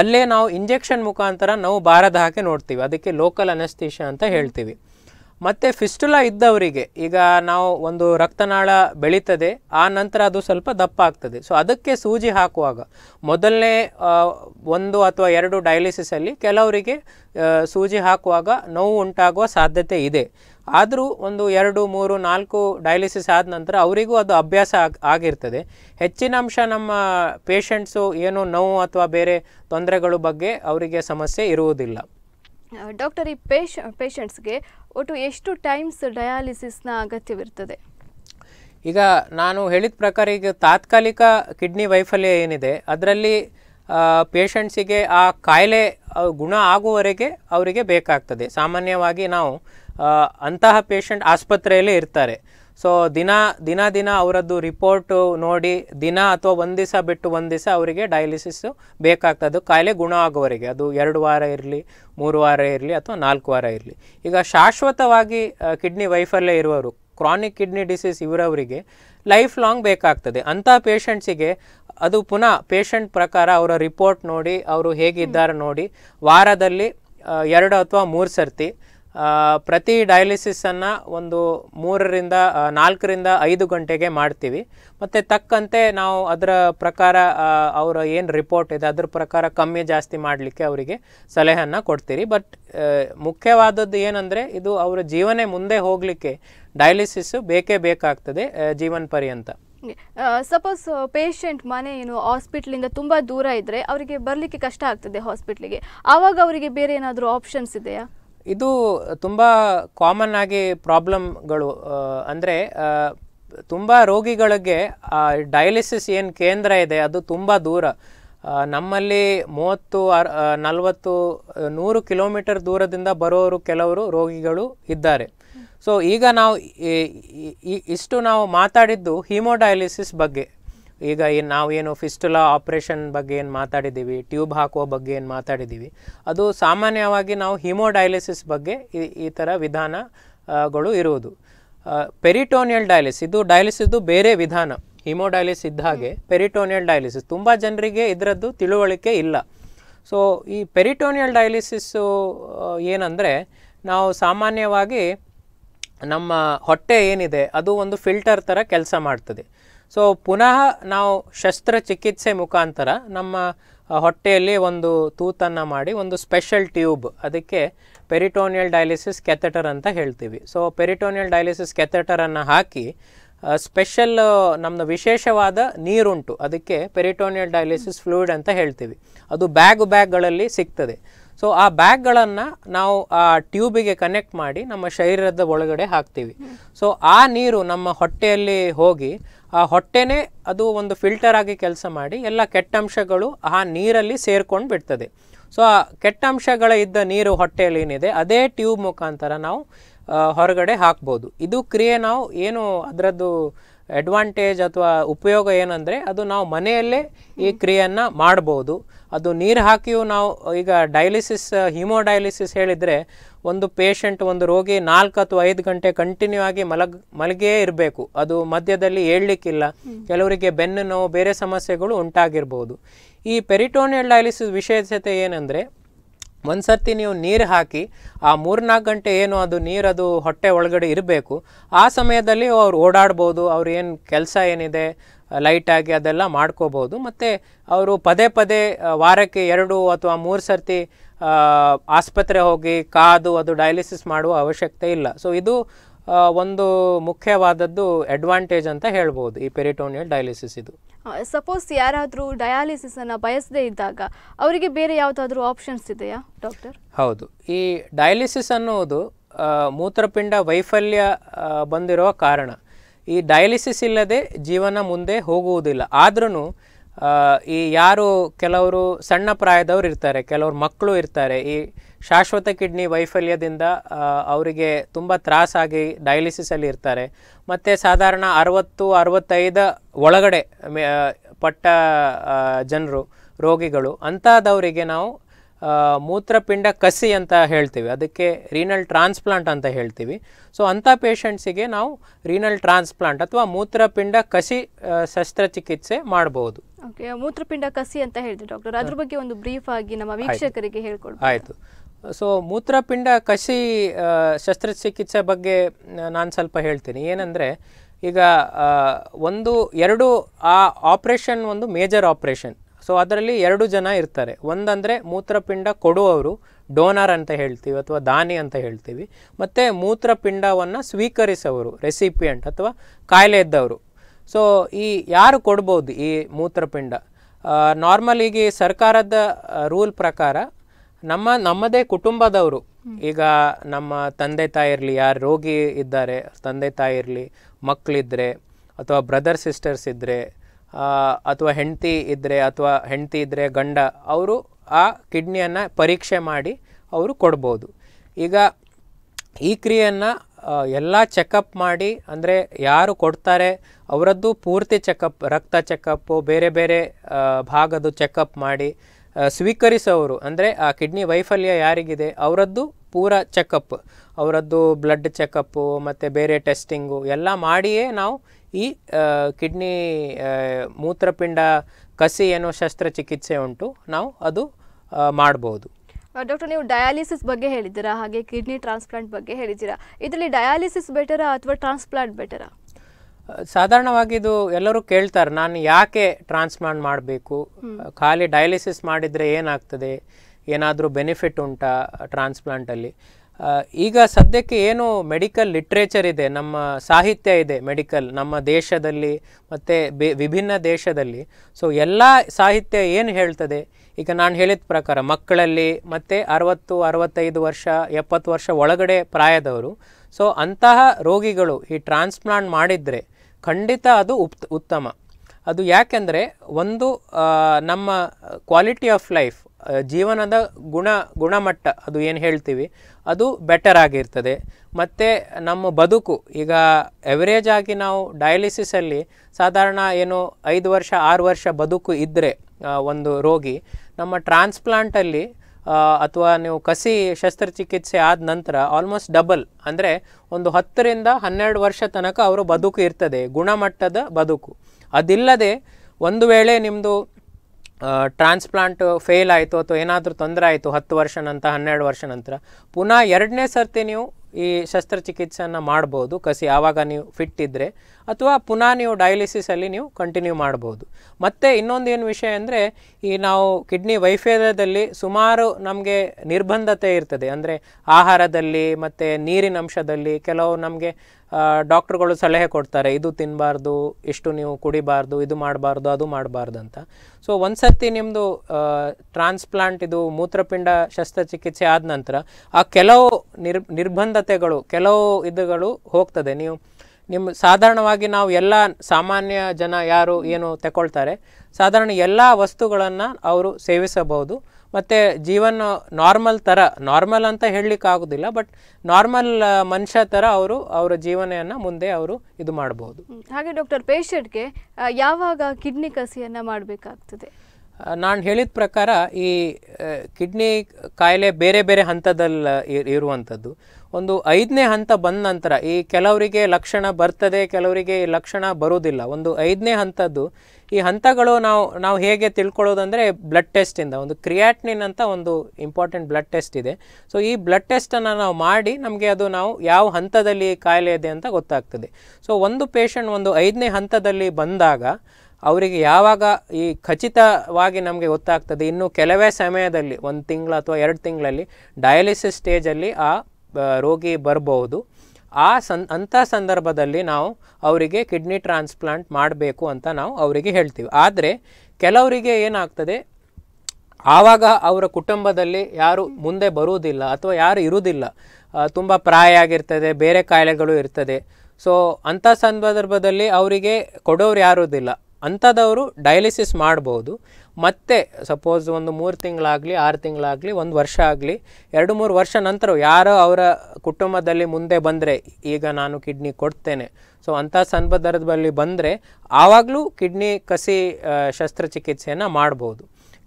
ಅಲ್ಲೇ ನಾವು ಇಂಜೆಕ್ಷನ್ ಮುಖಾಂತರ ನೋವು ಬಾರದ ಹಾಕಿ ನೋಡ್ತೀವಿ ಅದಕ್ಕೆ ಲೋಕಲ್ ಅನಸ್ತೀಶ ಅಂತ ಹೇಳ್ತೀವಿ ಮತ್ತು ಫಿಸ್ಟುಲಾ ಇದ್ದವರಿಗೆ ಈಗ ನಾವು ಒಂದು ರಕ್ತನಾಳ ಬೆಳೀತದೆ ಆ ನಂತರ ಅದು ಸ್ವಲ್ಪ ದಪ್ಪ ಆಗ್ತದೆ ಸೊ ಅದಕ್ಕೆ ಸೂಜಿ ಹಾಕುವಾಗ ಮೊದಲನೇ ಒಂದು ಅಥವಾ ಎರಡು ಡಯಾಲಿಸಿಸಲ್ಲಿ ಕೆಲವರಿಗೆ ಸೂಜಿ ಹಾಕುವಾಗ ನೋವು ಉಂಟಾಗುವ ಸಾಧ್ಯತೆ ಇದೆ ಆದರೂ ಒಂದು ಎರಡು ಮೂರು ನಾಲ್ಕು ಡಯಾಲಿಸಿಸ್ ಆದ ನಂತರ ಅವರಿಗೂ ಅದು ಅಭ್ಯಾಸ ಆಗಿ ಆಗಿರ್ತದೆ ಹೆಚ್ಚಿನ ಅಂಶ ನಮ್ಮ ಪೇಷಂಟ್ಸು ಏನು ನೋವು ಅಥವಾ ಬೇರೆ ತೊಂದರೆಗಳು ಬಗ್ಗೆ ಅವರಿಗೆ ಸಮಸ್ಯೆ ಇರುವುದಿಲ್ಲ ಡಾಕ್ಟರ್ ಈ ಪೇಷ ಪೇಷಂಟ್ಸ್ಗೆ ಒಟ್ಟು ಎಷ್ಟು ಟೈಮ್ಸ್ ಡಯಾಲಿಸಿಸ್ನ ಅಗತ್ಯವಿರ್ತದೆ ಈಗ ನಾನು ಹೇಳಿದ ಪ್ರಕಾರ ಈಗ ತಾತ್ಕಾಲಿಕ ಕಿಡ್ನಿ ವೈಫಲ್ಯ ಏನಿದೆ ಅದರಲ್ಲಿ ಪೇಷಂಟ್ಸಿಗೆ ಆ ಕಾಯಿಲೆ ಗುಣ ಆಗುವವರೆಗೆ ಅವರಿಗೆ ಬೇಕಾಗ್ತದೆ ಸಾಮಾನ್ಯವಾಗಿ ನಾವು ಅಂತಹ ಪೇಷಂಟ್ ಆಸ್ಪತ್ರೆಯಲ್ಲೇ ಇರ್ತಾರೆ ಸೊ ದಿನ ದಿನ ದಿನ ಅವರದ್ದು ರಿಪೋರ್ಟು ನೋಡಿ ದಿನ ಅಥವಾ ಒಂದು ದಿವಸ ಬಿಟ್ಟು ಒಂದು ದಿವಸ ಅವರಿಗೆ ಡಯಾಲಿಸಿಸ್ ಬೇಕಾಗ್ತದೆ ಕಾಯಿಲೆ ಗುಣ ಆಗುವವರಿಗೆ ಅದು ಎರಡು ವಾರ ಇರಲಿ ಮೂರು ವಾರ ಇರಲಿ ಅಥವಾ ನಾಲ್ಕು ವಾರ ಇರಲಿ ಈಗ ಶಾಶ್ವತವಾಗಿ ಕಿಡ್ನಿ ವೈಫಲ್ಯ ಇರುವವರು ಕ್ರಾನಿಕ್ ಕಿಡ್ನಿ ಡಿಸೀಸ್ ಇವರವರಿಗೆ ಲೈಫ್ ಲಾಂಗ್ ಬೇಕಾಗ್ತದೆ ಅಂಥ ಪೇಷಂಟ್ಸಿಗೆ ಅದು ಪುನಃ ಪೇಷಂಟ್ ಪ್ರಕಾರ ಅವರ ರಿಪೋರ್ಟ್ ನೋಡಿ ಅವರು ಹೇಗಿದ್ದಾರೆ ನೋಡಿ ವಾರದಲ್ಲಿ ಎರಡು ಅಥವಾ ಮೂರು ಸರ್ತಿ ಪ್ರತಿ ಡಯಾಲಿಸಿಸನ್ನು ಒಂದು ಮೂರರಿಂದ ನಾಲ್ಕರಿಂದ ಐದು ಗಂಟೆಗೆ ಮಾಡ್ತೀವಿ ಮತ್ತು ತಕ್ಕಂತೆ ನಾವು ಅದರ ಪ್ರಕಾರ ಅವರ ಏನು ರಿಪೋರ್ಟ್ ಇದೆ ಅದ್ರ ಪ್ರಕಾರ ಕಮ್ಮಿ ಜಾಸ್ತಿ ಮಾಡಲಿಕ್ಕೆ ಅವರಿಗೆ ಸಲಹೆಯನ್ನು ಕೊಡ್ತೀರಿ ಬಟ್ ಮುಖ್ಯವಾದದ್ದು ಏನಂದರೆ ಇದು ಅವರ ಜೀವನೇ ಮುಂದೆ ಹೋಗಲಿಕ್ಕೆ ಡಯಾಲಿಸಿಸ್ ಬೇಕೇ ಬೇಕಾಗ್ತದೆ ಜೀವನ ಪರ್ಯಂತ ಸಪೋಸ್ ಪೇಷಂಟ್ ಮನೆ ಏನು ಹಾಸ್ಪಿಟ್ಲಿಂದ ತುಂಬ ದೂರ ಇದ್ದರೆ ಅವರಿಗೆ ಬರಲಿಕ್ಕೆ ಕಷ್ಟ ಆಗ್ತದೆ ಹಾಸ್ಪಿಟ್ಲಿಗೆ ಆವಾಗ ಅವರಿಗೆ ಬೇರೆ ಏನಾದರೂ ಆಪ್ಷನ್ಸ್ ಇದೆಯಾ ಇದು ತುಂಬ ಕಾಮನ್ ಆಗಿ ಪ್ರಾಬ್ಲಮ್ಗಳು ಅಂದರೆ ತುಂಬ ರೋಗಿಗಳಿಗೆ ಡಯಾಲಿಸಿಸ್ ಏನು ಕೇಂದ್ರ ಇದೆ ಅದು ತುಂಬ ದೂರ ನಮ್ಮಲ್ಲಿ ಮೂವತ್ತು ಅರ್ ನಲ್ವತ್ತು ನೂರು ಕಿಲೋಮೀಟರ್ ದೂರದಿಂದ ಬರೋರು ಕೆಲವರು ರೋಗಿಗಳು ಇದ್ದಾರೆ ಸೊ ಈಗ ನಾವು ಇಷ್ಟು ನಾವು ಮಾತಾಡಿದ್ದು ಹಿಮೋಡಯಾಲಿಸಿಸ್ ಬಗ್ಗೆ ಈಗ ಏನು ನಾವೇನು ಫಿಸ್ಟುಲಾ ಆಪ್ರೇಷನ್ ಬಗ್ಗೆ ಏನು ಮಾತಾಡಿದ್ದೀವಿ ಟ್ಯೂಬ್ ಹಾಕುವ ಬಗ್ಗೆ ಏನು ಮಾತಾಡಿದ್ದೀವಿ ಅದು ಸಾಮಾನ್ಯವಾಗಿ ನಾವು ಹಿಮೋಡಯಾಲಿಸಿಸ್ ಬಗ್ಗೆ ಈ ಥರ ವಿಧಾನಗಳು ಇರುವುದು ಪೆರಿಟೋನಿಯಲ್ ಡಯಾಲಿಸ್ ಇದು ಡಯಾಲಿಸಿಸ್ದು ಬೇರೆ ವಿಧಾನ ಹಿಮೋಡಯಾಲಿಸ್ ಇದ್ದ ಹಾಗೆ ಪೆರಿಟೋನಿಯಲ್ ಡಯಾಲಿಸಿಸ್ ತುಂಬ ಜನರಿಗೆ ಇದರದ್ದು ತಿಳುವಳಿಕೆ ಇಲ್ಲ ಸೊ ಈ ಪೆರಿಟೋನಿಯಲ್ ಡಯಾಲಿಸಿಸ್ಸು ಏನಂದರೆ ನಾವು ಸಾಮಾನ್ಯವಾಗಿ ನಮ್ಮ ಹೊಟ್ಟೆ ಏನಿದೆ ಅದು ಒಂದು ಫಿಲ್ಟರ್ ಥರ ಕೆಲಸ ಮಾಡ್ತದೆ ಸೊ ಪುನಃ ನಾವು ಶಸ್ತ್ರಚಿಕಿತ್ಸೆ ಮುಖಾಂತರ ನಮ್ಮ ಹೊಟ್ಟೆಯಲ್ಲಿ ಒಂದು ತೂತನ್ನು ಮಾಡಿ ಒಂದು ಸ್ಪೆಷಲ್ ಟ್ಯೂಬ್ ಅದಕ್ಕೆ ಪೆರಿಟೋನಿಯಲ್ ಡಯಾಲಿಸಿಸ್ ಕೆಥೆಟರ್ ಅಂತ ಹೇಳ್ತೀವಿ ಸೊ ಪೆರಿಟೋನಿಯಲ್ ಡಯಾಲಿಸಿಸ್ ಕೆಥೆಟರನ್ನು ಹಾಕಿ ಸ್ಪೆಷಲ್ ನಮ್ಮದು ವಿಶೇಷವಾದ ನೀರುಂಟು ಅದಕ್ಕೆ ಪೆರಿಟೋನಿಯಲ್ ಡಯಾಲಿಸಿಸ್ ಫ್ಲೂಯಿಡ್ ಅಂತ ಹೇಳ್ತೀವಿ ಅದು ಬ್ಯಾಗ್ ಬ್ಯಾಗ್ಗಳಲ್ಲಿ ಸಿಗ್ತದೆ ಸೊ ಆ ಬ್ಯಾಗ್ಗಳನ್ನು ನಾವು ಆ ಟ್ಯೂಬಿಗೆ ಕನೆಕ್ಟ್ ಮಾಡಿ ನಮ್ಮ ಶರೀರದ ಒಳಗಡೆ ಹಾಕ್ತೀವಿ ಸೊ ಆ ನೀರು ನಮ್ಮ ಹೊಟ್ಟೆಯಲ್ಲಿ ಹೋಗಿ ಆ ಹೊಟ್ಟೆನೇ ಅದು ಒಂದು ಫಿಲ್ಟರ್ ಆಗಿ ಕೆಲಸ ಮಾಡಿ ಎಲ್ಲ ಕೆಟ್ಟಂಶಗಳು ಆ ನೀರಲ್ಲಿ ಸೇರ್ಕೊಂಡು ಬಿಡ್ತದೆ ಸೊ ಆ ಕೆಟ್ಟಂಶಗಳ ಇದ್ದ ನೀರು ಹೊಟ್ಟೆಯಲ್ಲಿ ಏನಿದೆ ಅದೇ ಟ್ಯೂಬ್ ಮುಖಾಂತರ ನಾವು ಹೊರಗಡೆ ಹಾಕ್ಬೋದು ಇದು ಕ್ರಿಯೆ ನಾವು ಏನು ಅದರದ್ದು ಅಡ್ವಾಂಟೇಜ್ ಅಥವಾ ಉಪಯೋಗ ಏನಂದರೆ ಅದು ನಾವು ಮನೆಯಲ್ಲೇ ಈ ಕ್ರಿಯೆಯನ್ನು ಮಾಡ್ಬೋದು ಅದು ನೀರು ಹಾಕಿಯೂ ನಾವು ಈಗ ಡಯಾಲಿಸಿಸ್ ಹಿಮೋಡಯಾಲಿಸಿಸ್ ಹೇಳಿದರೆ ಒಂದು ಪೇಷಂಟ್ ಒಂದು ರೋಗಿ ನಾಲ್ಕು ಅಥವಾ ಐದು ಗಂಟೆ ಕಂಟಿನ್ಯೂ ಆಗಿ ಮಲಗ್ ಮಲಗೇ ಇರಬೇಕು ಅದು ಮಧ್ಯದಲ್ಲಿ ಹೇಳಲಿಕ್ಕಿಲ್ಲ ಕೆಲವರಿಗೆ ಬೆನ್ನು ನೋವು ಬೇರೆ ಸಮಸ್ಯೆಗಳು ಉಂಟಾಗಿರ್ಬೋದು ಈ ಪೆರಿಟೋನಿಯಲ್ ಡಯಾಲಿಸಿಸ್ ವಿಶೇಷತೆ ಏನಂದರೆ ಒಂದು ಸರ್ತಿ ನೀವು ನೀರು ಹಾಕಿ ಆ ಮೂರ್ನಾಲ್ಕು ಗಂಟೆ ಏನು ಅದು ನೀರು ಅದು ಹೊಟ್ಟೆ ಒಳಗಡೆ ಇರಬೇಕು ಆ ಸಮಯದಲ್ಲಿ ಅವ್ರು ಓಡಾಡ್ಬೋದು ಅವ್ರು ಏನು ಕೆಲಸ ಏನಿದೆ ಲೈಟಾಗಿ ಅದೆಲ್ಲ ಮಾಡ್ಕೋಬೋದು ಮತ್ತು ಅವರು ಪದೇ ಪದೇ ವಾರಕ್ಕೆ ಎರಡು ಅಥವಾ ಮೂರು ಸರ್ತಿ ಆಸ್ಪತ್ರೆ ಹೋಗಿ ಕಾದು ಅದು ಡಯಾಲಿಸಿಸ್ ಮಾಡುವ ಅವಶ್ಯಕತೆ ಇಲ್ಲ ಸೊ ಇದು ಒಂದು ಮುಖ್ಯವಾದದ್ದು ಅಡ್ವಾಂಟೇಜ್ ಅಂತ ಹೇಳ್ಬೋದು ಈ ಪೆರಿಟೋನಿಯಲ್ ಡಯಾಲಿಸಿಸ್ ಇದು ಸಪೋಸ್ ಯಾರಾದರೂ ಡಯಾಲಿಸಿಸ್ ಅನ್ನು ಬಯಸದೇ ಇದ್ದಾಗ ಅವರಿಗೆ ಬೇರೆ ಯಾವುದಾದ್ರೂ ಆಪ್ಷನ್ಸ್ ಇದೆಯಾ ಡಾಕ್ಟರ್ ಹೌದು ಈ ಡಯಾಲಿಸಿಸ್ ಅನ್ನುವುದು ಮೂತ್ರಪಿಂಡ ವೈಫಲ್ಯ ಬಂದಿರುವ ಕಾರಣ ಈ ಡಯಾಲಿಸಿಸ್ ಇಲ್ಲದೆ ಜೀವನ ಮುಂದೆ ಹೋಗುವುದಿಲ್ಲ ಆದ್ರೂ ಈ ಯಾರು ಕೆಲವರು ಸಣ್ಣ ಪ್ರಾಯದವ್ರು ಇರ್ತಾರೆ ಕೆಲವರು ಮಕ್ಕಳು ಇರ್ತಾರೆ ಈ ಶಾಶ್ವತ ಕಿಡ್ನಿ ವೈಫಲ್ಯದಿಂದ ಅವರಿಗೆ ತುಂಬ ತ್ರಾಸಾಗಿ ಡಯಾಲಿಸಿಸಲ್ಲಿ ಇರ್ತಾರೆ ಮತ್ತು ಸಾಧಾರಣ ಅರವತ್ತು ಅರವತ್ತೈದ ಒಳಗಡೆ ಪಟ್ಟ ಜನರು ರೋಗಿಗಳು ಅಂಥದ್ದವರಿಗೆ ನಾವು ಮೂತ್ರಪಿಂಡ ಕಸಿ ಅಂತ ಹೇಳ್ತೀವಿ ಅದಕ್ಕೆ ರೀನಲ್ ಟ್ರಾನ್ಸ್ಪ್ಲಾಂಟ್ ಅಂತ ಹೇಳ್ತೀವಿ ಸೊ ಅಂಥ ಪೇಷಂಟ್ಸಿಗೆ ನಾವು ರೀನಲ್ ಟ್ರಾನ್ಸ್ಪ್ಲಾಂಟ್ ಅಥವಾ ಮೂತ್ರಪಿಂಡ ಕಸಿ ಶಸ್ತ್ರಚಿಕಿತ್ಸೆ ಮಾಡಬಹುದು ಓಕೆ ಮೂತ್ರಪಿಂಡ ಕಸಿ ಅಂತ ಹೇಳ್ತೀವಿ ಡಾಕ್ಟರ್ ಅದ್ರ ಬಗ್ಗೆ ಒಂದು ಬ್ರೀಫ್ ಆಗಿ ನಮ್ಮ ವೀಕ್ಷಕರಿಗೆ ಹೇಳ್ಕೊಡ್ ಆಯಿತು ಸೊ ಮೂತ್ರಪಿಂಡ ಕಸಿ ಶಸ್ತ್ರಚಿಕಿತ್ಸೆ ಬಗ್ಗೆ ನಾನು ಸ್ವಲ್ಪ ಹೇಳ್ತೀನಿ ಏನಂದರೆ ಈಗ ಒಂದು ಎರಡು ಆ ಆಪ್ರೇಷನ್ ಒಂದು ಮೇಜರ್ ಆಪ್ರೇಷನ್ ಸೊ ಅದರಲ್ಲಿ ಎರಡು ಜನ ಇರ್ತಾರೆ ಒಂದಂದರೆ ಮೂತ್ರಪಿಂಡ ಕೊಡುವವರು ಡೋನರ್ ಅಂತ ಹೇಳ್ತೀವಿ ಅಥವಾ ದಾನಿ ಅಂತ ಹೇಳ್ತೀವಿ ಮತ್ತು ಮೂತ್ರಪಿಂಡವನ್ನು ಸ್ವೀಕರಿಸೋರು ರೆಸಿಪಿಯಂಟ್ ಅಥವಾ ಕಾಯಿಲೆ ಇದ್ದವರು ಸೊ ಈ ಯಾರು ಕೊಡ್ಬೋದು ಈ ಮೂತ್ರಪಿಂಡ ನಾರ್ಮಲ್ ಈಗ ಸರ್ಕಾರದ ರೂಲ್ ಪ್ರಕಾರ ನಮ್ಮ ನಮ್ಮದೇ ಕುಟುಂಬದವರು ಈಗ ನಮ್ಮ ತಂದೆ ತಾಯಿ ಇರಲಿ ಯಾರು ರೋಗಿ ಇದ್ದಾರೆ ತಂದೆ ತಾಯಿ ಇರಲಿ ಮಕ್ಕಳಿದ್ದರೆ ಅಥವಾ ಬ್ರದರ್ ಸಿಸ್ಟರ್ಸ್ ಇದ್ದರೆ ಅಥವಾ ಹೆಂಡತಿ ಇದ್ದರೆ ಅಥವಾ ಹೆಂಡತಿ ಇದ್ದರೆ ಗಂಡ ಅವರು ಆ ಕಿಡ್ನಿಯನ್ನು ಪರೀಕ್ಷೆ ಮಾಡಿ ಅವರು ಕೊಡ್ಬೋದು ಈಗ ಈ ಕ್ರಿಯೆಯನ್ನು ಎಲ್ಲ ಚೆಕಪ್ ಮಾಡಿ ಅಂದರೆ ಯಾರು ಕೊಡ್ತಾರೆ ಅವರದ್ದು ಪೂರ್ತಿ ಚೆಕಪ್ ರಕ್ತ ಚೆಕಪ್ಪು ಬೇರೆ ಬೇರೆ ಭಾಗದ್ದು ಚೆಕಪ್ ಮಾಡಿ ಸ್ವೀಕರಿಸೋರು ಅಂದರೆ ಆ ಕಿಡ್ನಿ ವೈಫಲ್ಯ ಯಾರಿಗಿದೆ ಅವರದ್ದು ಪೂರ ಚೆಕಪ್ ಅವರದ್ದು ಬ್ಲಡ್ ಚೆಕಪ್ಪು ಮತ್ತು ಬೇರೆ ಟೆಸ್ಟಿಂಗು ಎಲ್ಲ ಮಾಡಿಯೇ ನಾವು ಈ ಕಿಡ್ನಿ ಮೂತ್ರಪಿಂಡ ಕಸಿ ಏನೋ ಶಸ್ತ್ರಚಿಕಿತ್ಸೆ ಉಂಟು ನಾವು ಅದು ಮಾಡಬಹುದು ಡಾಕ್ಟರ್ ನೀವು ಡಯಾಲಿಸಿಸ್ ಬಗ್ಗೆ ಹೇಳಿದ್ದೀರಾ ಹಾಗೆ ಕಿಡ್ನಿ ಟ್ರಾನ್ಸ್ಪ್ಲಾಂಟ್ ಬಗ್ಗೆ ಹೇಳಿದ್ದೀರಾ ಇದರಲ್ಲಿ ಡಯಾಲಿಸಿಸ್ ಬೆಟರಾ ಅಥವಾ ಟ್ರಾನ್ಸ್ಪ್ಲಾಂಟ್ ಬೆಟರಾ ಸಾಧಾರಣವಾಗಿ ಇದು ಎಲ್ಲರೂ ಕೇಳ್ತಾರೆ ನಾನು ಯಾಕೆ ಟ್ರಾನ್ಸ್ಪ್ಲಾಂಟ್ ಮಾಡಬೇಕು ಖಾಲಿ ಡಯಾಲಿಸಿಸ್ ಮಾಡಿದರೆ ಏನಾಗ್ತದೆ ಏನಾದರೂ ಬೆನಿಫಿಟ್ ಉಂಟಾ ಟ್ರಾನ್ಸ್ಪ್ಲಾಂಟಲ್ಲಿ ಈಗ ಸದ್ಯಕ್ಕೆ ಏನು ಮೆಡಿಕಲ್ ಲಿಟ್ರೇಚರ್ ಇದೆ ನಮ್ಮ ಸಾಹಿತ್ಯ ಇದೆ ಮೆಡಿಕಲ್ ನಮ್ಮ ದೇಶದಲ್ಲಿ ಮತ್ತು ವಿಭಿನ್ನ ದೇಶದಲ್ಲಿ ಸೊ ಎಲ್ಲ ಸಾಹಿತ್ಯ ಏನು ಹೇಳ್ತದೆ ಈಗ ನಾನು ಹೇಳಿದ ಪ್ರಕಾರ ಮಕ್ಕಳಲ್ಲಿ ಮತ್ತು ಅರವತ್ತು ಅರವತ್ತೈದು ವರ್ಷ ಎಪ್ಪತ್ತು ವರ್ಷ ಒಳಗಡೆ ಪ್ರಾಯದವರು ಸೊ ಅಂತಹ ರೋಗಿಗಳು ಈ ಟ್ರಾನ್ಸ್ಪ್ಲಾಂಟ್ ಮಾಡಿದರೆ ಖಂಡಿತ ಅದು ಉತ್ ಉತ್ತಮ ಅದು ಯಾಕೆಂದರೆ ಒಂದು ನಮ್ಮ ಕ್ವಾಲಿಟಿ ಆಫ್ ಲೈಫ್ ಜೀವನದ ಗುಣ ಗುಣಮಟ್ಟ ಅದು ಏನು ಹೇಳ್ತೀವಿ ಅದು ಬೆಟರ್ ಆಗಿರ್ತದೆ ಮತ್ತು ನಮ್ಮ ಬದುಕು ಈಗ ಎವರೇಜ್ ಆಗಿ ನಾವು ಡಯಾಲಿಸಿಸಲ್ಲಿ ಸಾಧಾರಣ ಏನು ಐದು ವರ್ಷ ಆರು ವರ್ಷ ಬದುಕು ಇದ್ದರೆ ಒಂದು ರೋಗಿ ನಮ್ಮ ಟ್ರಾನ್ಸ್ಪ್ಲಾಂಟಲ್ಲಿ ಅಥವಾ ನೀವು ಕಸಿ ಶಸ್ತ್ರಚಿಕಿತ್ಸೆ ಆದ ನಂತರ ಆಲ್ಮೋಸ್ಟ್ ಡಬಲ್ ಅಂದರೆ ಒಂದು ಹತ್ತರಿಂದ ಹನ್ನೆರಡು ವರ್ಷ ತನಕ ಅವರು ಬದುಕು ಇರ್ತದೆ ಗುಣಮಟ್ಟದ ಬದುಕು ಅದಿಲ್ಲದೆ ಒಂದು ವೇಳೆ ನಿಮ್ಮದು ಟ್ರಾನ್ಸ್ಪ್ಲಾಂಟ್ ಫೇಲ್ ಆಯಿತು ಅಥವಾ ಏನಾದರೂ ತೊಂದರೆ ಆಯಿತು ಹತ್ತು ವರ್ಷ ನಂತರ ಹನ್ನೆರಡು ವರ್ಷ ನಂತರ ಪುನಃ ಎರಡನೇ ಸರ್ತಿ ನೀವು ಈ ಶಸ್ತ್ರಚಿಕಿತ್ಸೆಯನ್ನು ಮಾಡ್ಬೋದು ಕಸಿ ಆವಾಗ ನೀವು ಫಿಟ್ ಇದ್ದರೆ ಅಥವಾ ಪುನಃ ನೀವು ಡಯಾಲಿಸಿಸಲ್ಲಿ ನೀವು ಕಂಟಿನ್ಯೂ ಮಾಡ್ಬೋದು ಮತ್ತು ಏನು ವಿಷಯ ಅಂದರೆ ಈ ನಾವು ಕಿಡ್ನಿ ವೈಫಲ್ಯದಲ್ಲಿ ಸುಮಾರು ನಮಗೆ ನಿರ್ಬಂಧತೆ ಇರ್ತದೆ ಅಂದರೆ ಆಹಾರದಲ್ಲಿ ಮತ್ತು ನೀರಿನ ಅಂಶದಲ್ಲಿ ಕೆಲವು ನಮಗೆ ಡಾಕ್ಟ್ರುಗಳು ಸಲಹೆ ಕೊಡ್ತಾರೆ ಇದು ತಿನ್ನಬಾರ್ದು ಇಷ್ಟು ನೀವು ಕುಡಿಬಾರ್ದು ಇದು ಮಾಡಬಾರ್ದು ಅದು ಮಾಡಬಾರ್ದು ಅಂತ ಸೊ ಒಂದು ಸರ್ತಿ ನಿಮ್ಮದು ಟ್ರಾನ್ಸ್ಪ್ಲಾಂಟ್ ಇದು ಮೂತ್ರಪಿಂಡ ಶಸ್ತ್ರಚಿಕಿತ್ಸೆ ಆದ ನಂತರ ಆ ಕೆಲವು ನಿರ್ ನಿರ್ಬಂಧತೆಗಳು ಕೆಲವು ಇದುಗಳು ಹೋಗ್ತದೆ ನೀವು ನಿಮ್ಮ ಸಾಧಾರಣವಾಗಿ ನಾವು ಎಲ್ಲ ಸಾಮಾನ್ಯ ಜನ ಯಾರು ಏನು ತಗೊಳ್ತಾರೆ ಸಾಧಾರಣ ಎಲ್ಲ ವಸ್ತುಗಳನ್ನು ಅವರು ಸೇವಿಸಬಹುದು ಮತ್ತು ಜೀವನ ನಾರ್ಮಲ್ ಥರ ನಾರ್ಮಲ್ ಅಂತ ಆಗೋದಿಲ್ಲ ಬಟ್ ನಾರ್ಮಲ್ ಮನುಷ್ಯ ಥರ ಅವರು ಅವರ ಜೀವನವನ್ನು ಮುಂದೆ ಅವರು ಇದು ಮಾಡಬಹುದು ಹಾಗೆ ಡಾಕ್ಟರ್ ಪೇಷಂಟ್ಗೆ ಯಾವಾಗ ಕಿಡ್ನಿ ಕಸಿಯನ್ನು ಮಾಡಬೇಕಾಗ್ತದೆ ನಾನು ಹೇಳಿದ ಪ್ರಕಾರ ಈ ಕಿಡ್ನಿ ಕಾಯಿಲೆ ಬೇರೆ ಬೇರೆ ಹಂತದಲ್ಲಿ ಇರುವಂಥದ್ದು ಒಂದು ಐದನೇ ಹಂತ ಬಂದ ನಂತರ ಈ ಕೆಲವರಿಗೆ ಲಕ್ಷಣ ಬರ್ತದೆ ಕೆಲವರಿಗೆ ಲಕ್ಷಣ ಬರೋದಿಲ್ಲ ಒಂದು ಐದನೇ ಹಂತದ್ದು ಈ ಹಂತಗಳು ನಾವು ನಾವು ಹೇಗೆ ತಿಳ್ಕೊಳ್ಳೋದಂದರೆ ಬ್ಲಡ್ ಟೆಸ್ಟಿಂದ ಒಂದು ಕ್ರಿಯಾಟ್ನಿನ್ ಅಂತ ಒಂದು ಇಂಪಾರ್ಟೆಂಟ್ ಬ್ಲಡ್ ಟೆಸ್ಟ್ ಇದೆ ಸೊ ಈ ಬ್ಲಡ್ ಟೆಸ್ಟನ್ನು ನಾವು ಮಾಡಿ ನಮಗೆ ಅದು ನಾವು ಯಾವ ಹಂತದಲ್ಲಿ ಕಾಯಿಲೆ ಇದೆ ಅಂತ ಗೊತ್ತಾಗ್ತದೆ ಸೊ ಒಂದು ಪೇಷಂಟ್ ಒಂದು ಐದನೇ ಹಂತದಲ್ಲಿ ಬಂದಾಗ ಅವರಿಗೆ ಯಾವಾಗ ಈ ಖಚಿತವಾಗಿ ನಮಗೆ ಗೊತ್ತಾಗ್ತದೆ ಇನ್ನು ಕೆಲವೇ ಸಮಯದಲ್ಲಿ ಒಂದು ತಿಂಗಳು ಅಥವಾ ಎರಡು ತಿಂಗಳಲ್ಲಿ ಡಯಾಲಿಸಿಸ್ ಸ್ಟೇಜಲ್ಲಿ ಆ ರೋಗಿ ಬರಬಹುದು ಆ ಸನ್ ಅಂಥ ಸಂದರ್ಭದಲ್ಲಿ ನಾವು ಅವರಿಗೆ ಕಿಡ್ನಿ ಟ್ರಾನ್ಸ್ಪ್ಲಾಂಟ್ ಮಾಡಬೇಕು ಅಂತ ನಾವು ಅವರಿಗೆ ಹೇಳ್ತೀವಿ ಆದರೆ ಕೆಲವರಿಗೆ ಏನಾಗ್ತದೆ ಆವಾಗ ಅವರ ಕುಟುಂಬದಲ್ಲಿ ಯಾರು ಮುಂದೆ ಬರುವುದಿಲ್ಲ ಅಥವಾ ಯಾರು ಇರುವುದಿಲ್ಲ ತುಂಬ ಪ್ರಾಯ ಆಗಿರ್ತದೆ ಬೇರೆ ಕಾಯಿಲೆಗಳು ಇರ್ತದೆ ಸೊ ಅಂಥ ಸಂದರ್ಭದಲ್ಲಿ ಅವರಿಗೆ ಕೊಡೋರು ಯಾರುದಿಲ್ಲ ಅಂಥದವರು ಡಯಾಲಿಸಿಸ್ ಮಾಡ್ಬೋದು ಮತ್ತೆ ಸಪೋಸ್ ಒಂದು ಮೂರು ತಿಂಗಳಾಗಲಿ ಆರು ತಿಂಗಳಾಗಲಿ ಒಂದು ವರ್ಷ ಆಗಲಿ ಎರಡು ಮೂರು ವರ್ಷ ನಂತರ ಯಾರೋ ಅವರ ಕುಟುಂಬದಲ್ಲಿ ಮುಂದೆ ಬಂದರೆ ಈಗ ನಾನು ಕಿಡ್ನಿ ಕೊಡ್ತೇನೆ ಸೊ ಅಂಥ ಸಂದರ್ಭದಲ್ಲಿ ಬಂದರೆ ಆವಾಗಲೂ ಕಿಡ್ನಿ ಕಸಿ ಶಸ್ತ್ರಚಿಕಿತ್ಸೆಯನ್ನು ಮಾಡ್ಬೋದು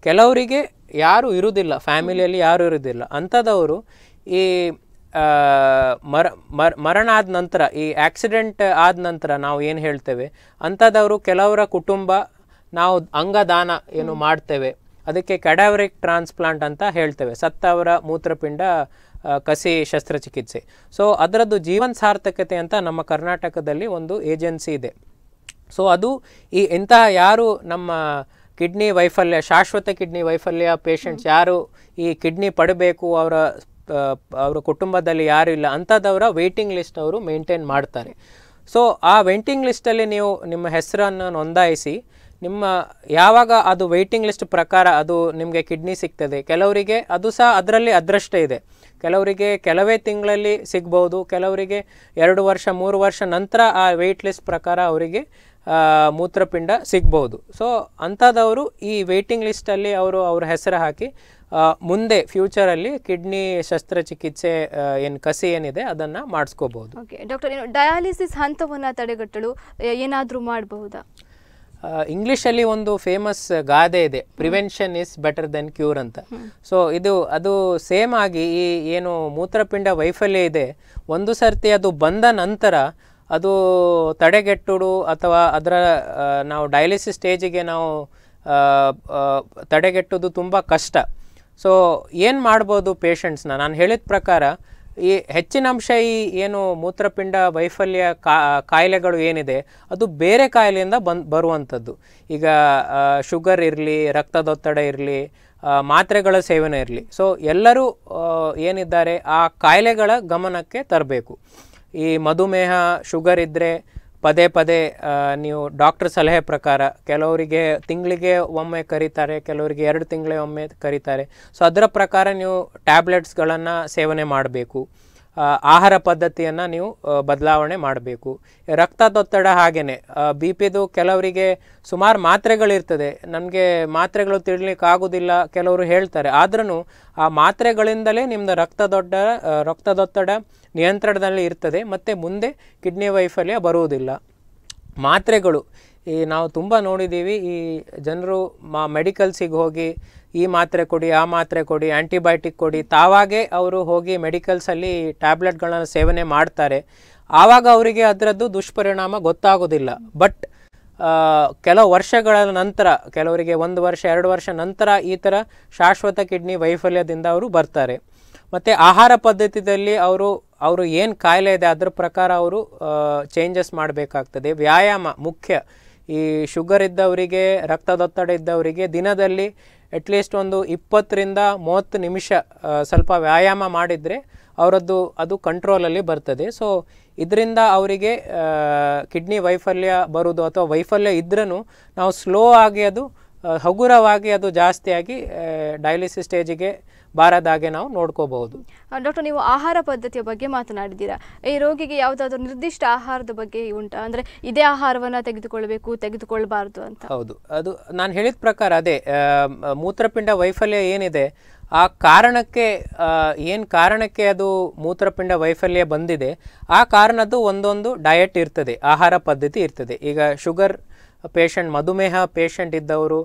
ಕೆಲವರಿಗೆ ಯಾರೂ ಇರುವುದಿಲ್ಲ ಫ್ಯಾಮಿಲಿಯಲ್ಲಿ ಯಾರೂ ಇರುವುದಿಲ್ಲ ಅಂಥದವರು ಈ ಮರ ಮರ ಮರಣ ಆದ ನಂತರ ಈ ಆಕ್ಸಿಡೆಂಟ್ ಆದ ನಂತರ ನಾವು ಏನು ಹೇಳ್ತೇವೆ ಅಂಥದವರು ಕೆಲವರ ಕುಟುಂಬ ನಾವು ಅಂಗದಾನ ಏನು ಮಾಡ್ತೇವೆ ಅದಕ್ಕೆ ಕೆಡಾವರಿಕ್ ಟ್ರಾನ್ಸ್ಪ್ಲಾಂಟ್ ಅಂತ ಹೇಳ್ತೇವೆ ಸತ್ತವರ ಮೂತ್ರಪಿಂಡ ಕಸಿ ಶಸ್ತ್ರಚಿಕಿತ್ಸೆ ಸೊ ಅದರದ್ದು ಜೀವನ್ ಸಾರ್ಥಕತೆ ಅಂತ ನಮ್ಮ ಕರ್ನಾಟಕದಲ್ಲಿ ಒಂದು ಏಜೆನ್ಸಿ ಇದೆ ಸೊ ಅದು ಈ ಇಂತಹ ಯಾರು ನಮ್ಮ ಕಿಡ್ನಿ ವೈಫಲ್ಯ ಶಾಶ್ವತ ಕಿಡ್ನಿ ವೈಫಲ್ಯ ಪೇಷಂಟ್ಸ್ ಯಾರು ಈ ಕಿಡ್ನಿ ಪಡಬೇಕು ಅವರ ಅವರ ಕುಟುಂಬದಲ್ಲಿ ಯಾರು ಇಲ್ಲ ಅಂಥದ್ದವರ ವೆಯ್ಟಿಂಗ್ ಲಿಸ್ಟ್ ಅವರು ಮೇಂಟೈನ್ ಮಾಡ್ತಾರೆ ಸೊ ಆ ವೆಂಟಿಂಗ್ ಲಿಸ್ಟಲ್ಲಿ ನೀವು ನಿಮ್ಮ ಹೆಸರನ್ನು ನೋಂದಾಯಿಸಿ ನಿಮ್ಮ ಯಾವಾಗ ಅದು ವೆಯ್ಟಿಂಗ್ ಲಿಸ್ಟ್ ಪ್ರಕಾರ ಅದು ನಿಮಗೆ ಕಿಡ್ನಿ ಸಿಗ್ತದೆ ಕೆಲವರಿಗೆ ಅದು ಸಹ ಅದರಲ್ಲಿ ಅದೃಷ್ಟ ಇದೆ ಕೆಲವರಿಗೆ ಕೆಲವೇ ತಿಂಗಳಲ್ಲಿ ಸಿಗ್ಬೋದು ಕೆಲವರಿಗೆ ಎರಡು ವರ್ಷ ಮೂರು ವರ್ಷ ನಂತರ ಆ ವೆಯ್ಟ್ ಲಿಸ್ಟ್ ಪ್ರಕಾರ ಅವರಿಗೆ ಮೂತ್ರಪಿಂಡ ಸಿಗ್ಬೋದು ಸೊ ಅಂಥದ್ದವರು ಈ ವೆಯ್ಟಿಂಗ್ ಲಿಸ್ಟಲ್ಲಿ ಅವರು ಅವ್ರ ಹೆಸರು ಹಾಕಿ ಮುಂದೆ ಫ್ಯೂಚರಲ್ಲಿ ಕಿಡ್ನಿ ಶಸ್ತ್ರಚಿಕಿತ್ಸೆ ಏನು ಕಸಿ ಏನಿದೆ ಅದನ್ನು ಮಾಡಿಸ್ಕೋಬೋದು ಓಕೆ ಡಾಕ್ಟರ್ ಡಯಾಲಿಸಿಸ್ ಹಂತವನ್ನು ತಡೆಗಟ್ಟಲು ಏನಾದರೂ ಮಾಡಬಹುದಾ ಇಂಗ್ಲೀಷಲ್ಲಿ ಒಂದು ಫೇಮಸ್ ಗಾದೆ ಇದೆ prevention is better than cure ಅಂತ ಸೊ ಇದು ಅದು ಸೇಮ್ ಆಗಿ ಈ ಏನು ಮೂತ್ರಪಿಂಡ ವೈಫಲ್ಯ ಇದೆ ಒಂದು ಸರ್ತಿ ಅದು ಬಂದ ನಂತರ ಅದು ತಡೆಗೆಟ್ಟುಡು ಅಥವಾ ಅದರ ನಾವು ಡಯಾಲಿಸಿಸ್ ಸ್ಟೇಜಿಗೆ ನಾವು ತಡೆಗೆಟ್ಟೋದು ತುಂಬ ಕಷ್ಟ ಸೊ ಏನು ಮಾಡ್ಬೋದು ಪೇಷಂಟ್ಸ್ನ ನಾನು ಹೇಳಿದ ಪ್ರಕಾರ ಈ ಹೆಚ್ಚಿನ ಅಂಶ ಈ ಏನು ಮೂತ್ರಪಿಂಡ ವೈಫಲ್ಯ ಕಾಯಿಲೆಗಳು ಏನಿದೆ ಅದು ಬೇರೆ ಕಾಯಿಲೆಯಿಂದ ಬಂದು ಬರುವಂಥದ್ದು ಈಗ ಶುಗರ್ ಇರಲಿ ರಕ್ತದೊತ್ತಡ ಇರಲಿ ಮಾತ್ರೆಗಳ ಸೇವನೆ ಇರಲಿ ಸೊ ಎಲ್ಲರೂ ಏನಿದ್ದಾರೆ ಆ ಕಾಯಿಲೆಗಳ ಗಮನಕ್ಕೆ ತರಬೇಕು ಈ ಮಧುಮೇಹ ಶುಗರ್ ಇದ್ದರೆ ಪದೇ ಪದೇ ನೀವು ಡಾಕ್ಟ್ರ್ ಸಲಹೆ ಪ್ರಕಾರ ಕೆಲವರಿಗೆ ತಿಂಗಳಿಗೆ ಒಮ್ಮೆ ಕರೀತಾರೆ ಕೆಲವರಿಗೆ ಎರಡು ತಿಂಗಳೇ ಒಮ್ಮೆ ಕರೀತಾರೆ ಸೊ ಅದರ ಪ್ರಕಾರ ನೀವು ಟ್ಯಾಬ್ಲೆಟ್ಸ್ಗಳನ್ನು ಸೇವನೆ ಮಾಡಬೇಕು ಆಹಾರ ಪದ್ಧತಿಯನ್ನು ನೀವು ಬದಲಾವಣೆ ಮಾಡಬೇಕು ರಕ್ತದೊತ್ತಡ ಹಾಗೇ ಬಿ ಪಿದು ಕೆಲವರಿಗೆ ಸುಮಾರು ಮಾತ್ರೆಗಳಿರ್ತದೆ ನಮಗೆ ಮಾತ್ರೆಗಳು ಆಗೋದಿಲ್ಲ ಕೆಲವರು ಹೇಳ್ತಾರೆ ಆದ್ರೂ ಆ ಮಾತ್ರೆಗಳಿಂದಲೇ ನಿಮ್ಮದು ರಕ್ತದೊಡ್ಡ ರಕ್ತದೊತ್ತಡ ನಿಯಂತ್ರಣದಲ್ಲಿ ಇರ್ತದೆ ಮತ್ತು ಮುಂದೆ ಕಿಡ್ನಿ ವೈಫಲ್ಯ ಬರುವುದಿಲ್ಲ ಮಾತ್ರೆಗಳು ಈ ನಾವು ತುಂಬ ನೋಡಿದ್ದೀವಿ ಈ ಜನರು ಮಾ ಮೆಡಿಕಲ್ಸಿಗೆ ಹೋಗಿ ಈ ಮಾತ್ರೆ ಕೊಡಿ ಆ ಮಾತ್ರೆ ಕೊಡಿ ಆ್ಯಂಟಿಬಯೋಟಿಕ್ ಕೊಡಿ ತಾವಾಗೇ ಅವರು ಹೋಗಿ ಮೆಡಿಕಲ್ಸಲ್ಲಿ ಟ್ಯಾಬ್ಲೆಟ್ಗಳನ್ನು ಸೇವನೆ ಮಾಡ್ತಾರೆ ಆವಾಗ ಅವರಿಗೆ ಅದರದ್ದು ದುಷ್ಪರಿಣಾಮ ಗೊತ್ತಾಗೋದಿಲ್ಲ ಬಟ್ ಕೆಲವು ವರ್ಷಗಳ ನಂತರ ಕೆಲವರಿಗೆ ಒಂದು ವರ್ಷ ಎರಡು ವರ್ಷ ನಂತರ ಈ ಥರ ಶಾಶ್ವತ ಕಿಡ್ನಿ ವೈಫಲ್ಯದಿಂದ ಅವರು ಬರ್ತಾರೆ ಮತ್ತು ಆಹಾರ ಪದ್ಧತಿಯಲ್ಲಿ ಅವರು ಅವರು ಏನು ಕಾಯಿಲೆ ಇದೆ ಅದ್ರ ಪ್ರಕಾರ ಅವರು ಚೇಂಜಸ್ ಮಾಡಬೇಕಾಗ್ತದೆ ವ್ಯಾಯಾಮ ಮುಖ್ಯ ಈ ಶುಗರ್ ಇದ್ದವರಿಗೆ ರಕ್ತದೊತ್ತಡ ಇದ್ದವರಿಗೆ ದಿನದಲ್ಲಿ ಅಟ್ಲೀಸ್ಟ್ ಒಂದು ಇಪ್ಪತ್ತರಿಂದ ಮೂವತ್ತು ನಿಮಿಷ ಸ್ವಲ್ಪ ವ್ಯಾಯಾಮ ಮಾಡಿದರೆ ಅವರದ್ದು ಅದು ಕಂಟ್ರೋಲಲ್ಲಿ ಬರ್ತದೆ ಸೊ ಇದರಿಂದ ಅವರಿಗೆ ಕಿಡ್ನಿ ವೈಫಲ್ಯ ಬರುವುದು ಅಥವಾ ವೈಫಲ್ಯ ಇದ್ರೂ ನಾವು ಸ್ಲೋ ಆಗಿ ಅದು ಹಗುರವಾಗಿ ಅದು ಜಾಸ್ತಿಯಾಗಿ ಡಯಾಲಿಸಿಸ್ ಸ್ಟೇಜಿಗೆ ಬಾರದಾಗೆ ನಾವು ನೋಡ್ಕೋಬಹುದು ಡಾಕ್ಟರ್ ನೀವು ಆಹಾರ ಪದ್ಧತಿಯ ಬಗ್ಗೆ ಮಾತನಾಡಿದ್ದೀರಾ ಈ ರೋಗಿಗೆ ಯಾವುದಾದ್ರೂ ನಿರ್ದಿಷ್ಟ ಆಹಾರದ ಬಗ್ಗೆ ಉಂಟಾ ಅಂದ್ರೆ ಇದೇ ಆಹಾರವನ್ನು ತೆಗೆದುಕೊಳ್ಬೇಕು ತೆಗೆದುಕೊಳ್ಬಾರ್ದು ಅಂತ ಹೌದು ಅದು ನಾನು ಹೇಳಿದ ಪ್ರಕಾರ ಅದೇ ಮೂತ್ರಪಿಂಡ ವೈಫಲ್ಯ ಏನಿದೆ ಆ ಕಾರಣಕ್ಕೆ ಏನು ಕಾರಣಕ್ಕೆ ಅದು ಮೂತ್ರಪಿಂಡ ವೈಫಲ್ಯ ಬಂದಿದೆ ಆ ಕಾರಣದ್ದು ಒಂದೊಂದು ಡಯಟ್ ಇರ್ತದೆ ಆಹಾರ ಪದ್ಧತಿ ಇರ್ತದೆ ಈಗ ಶುಗರ್ ಪೇಷಂಟ್ ಮಧುಮೇಹ ಪೇಷಂಟ್ ಇದ್ದವರು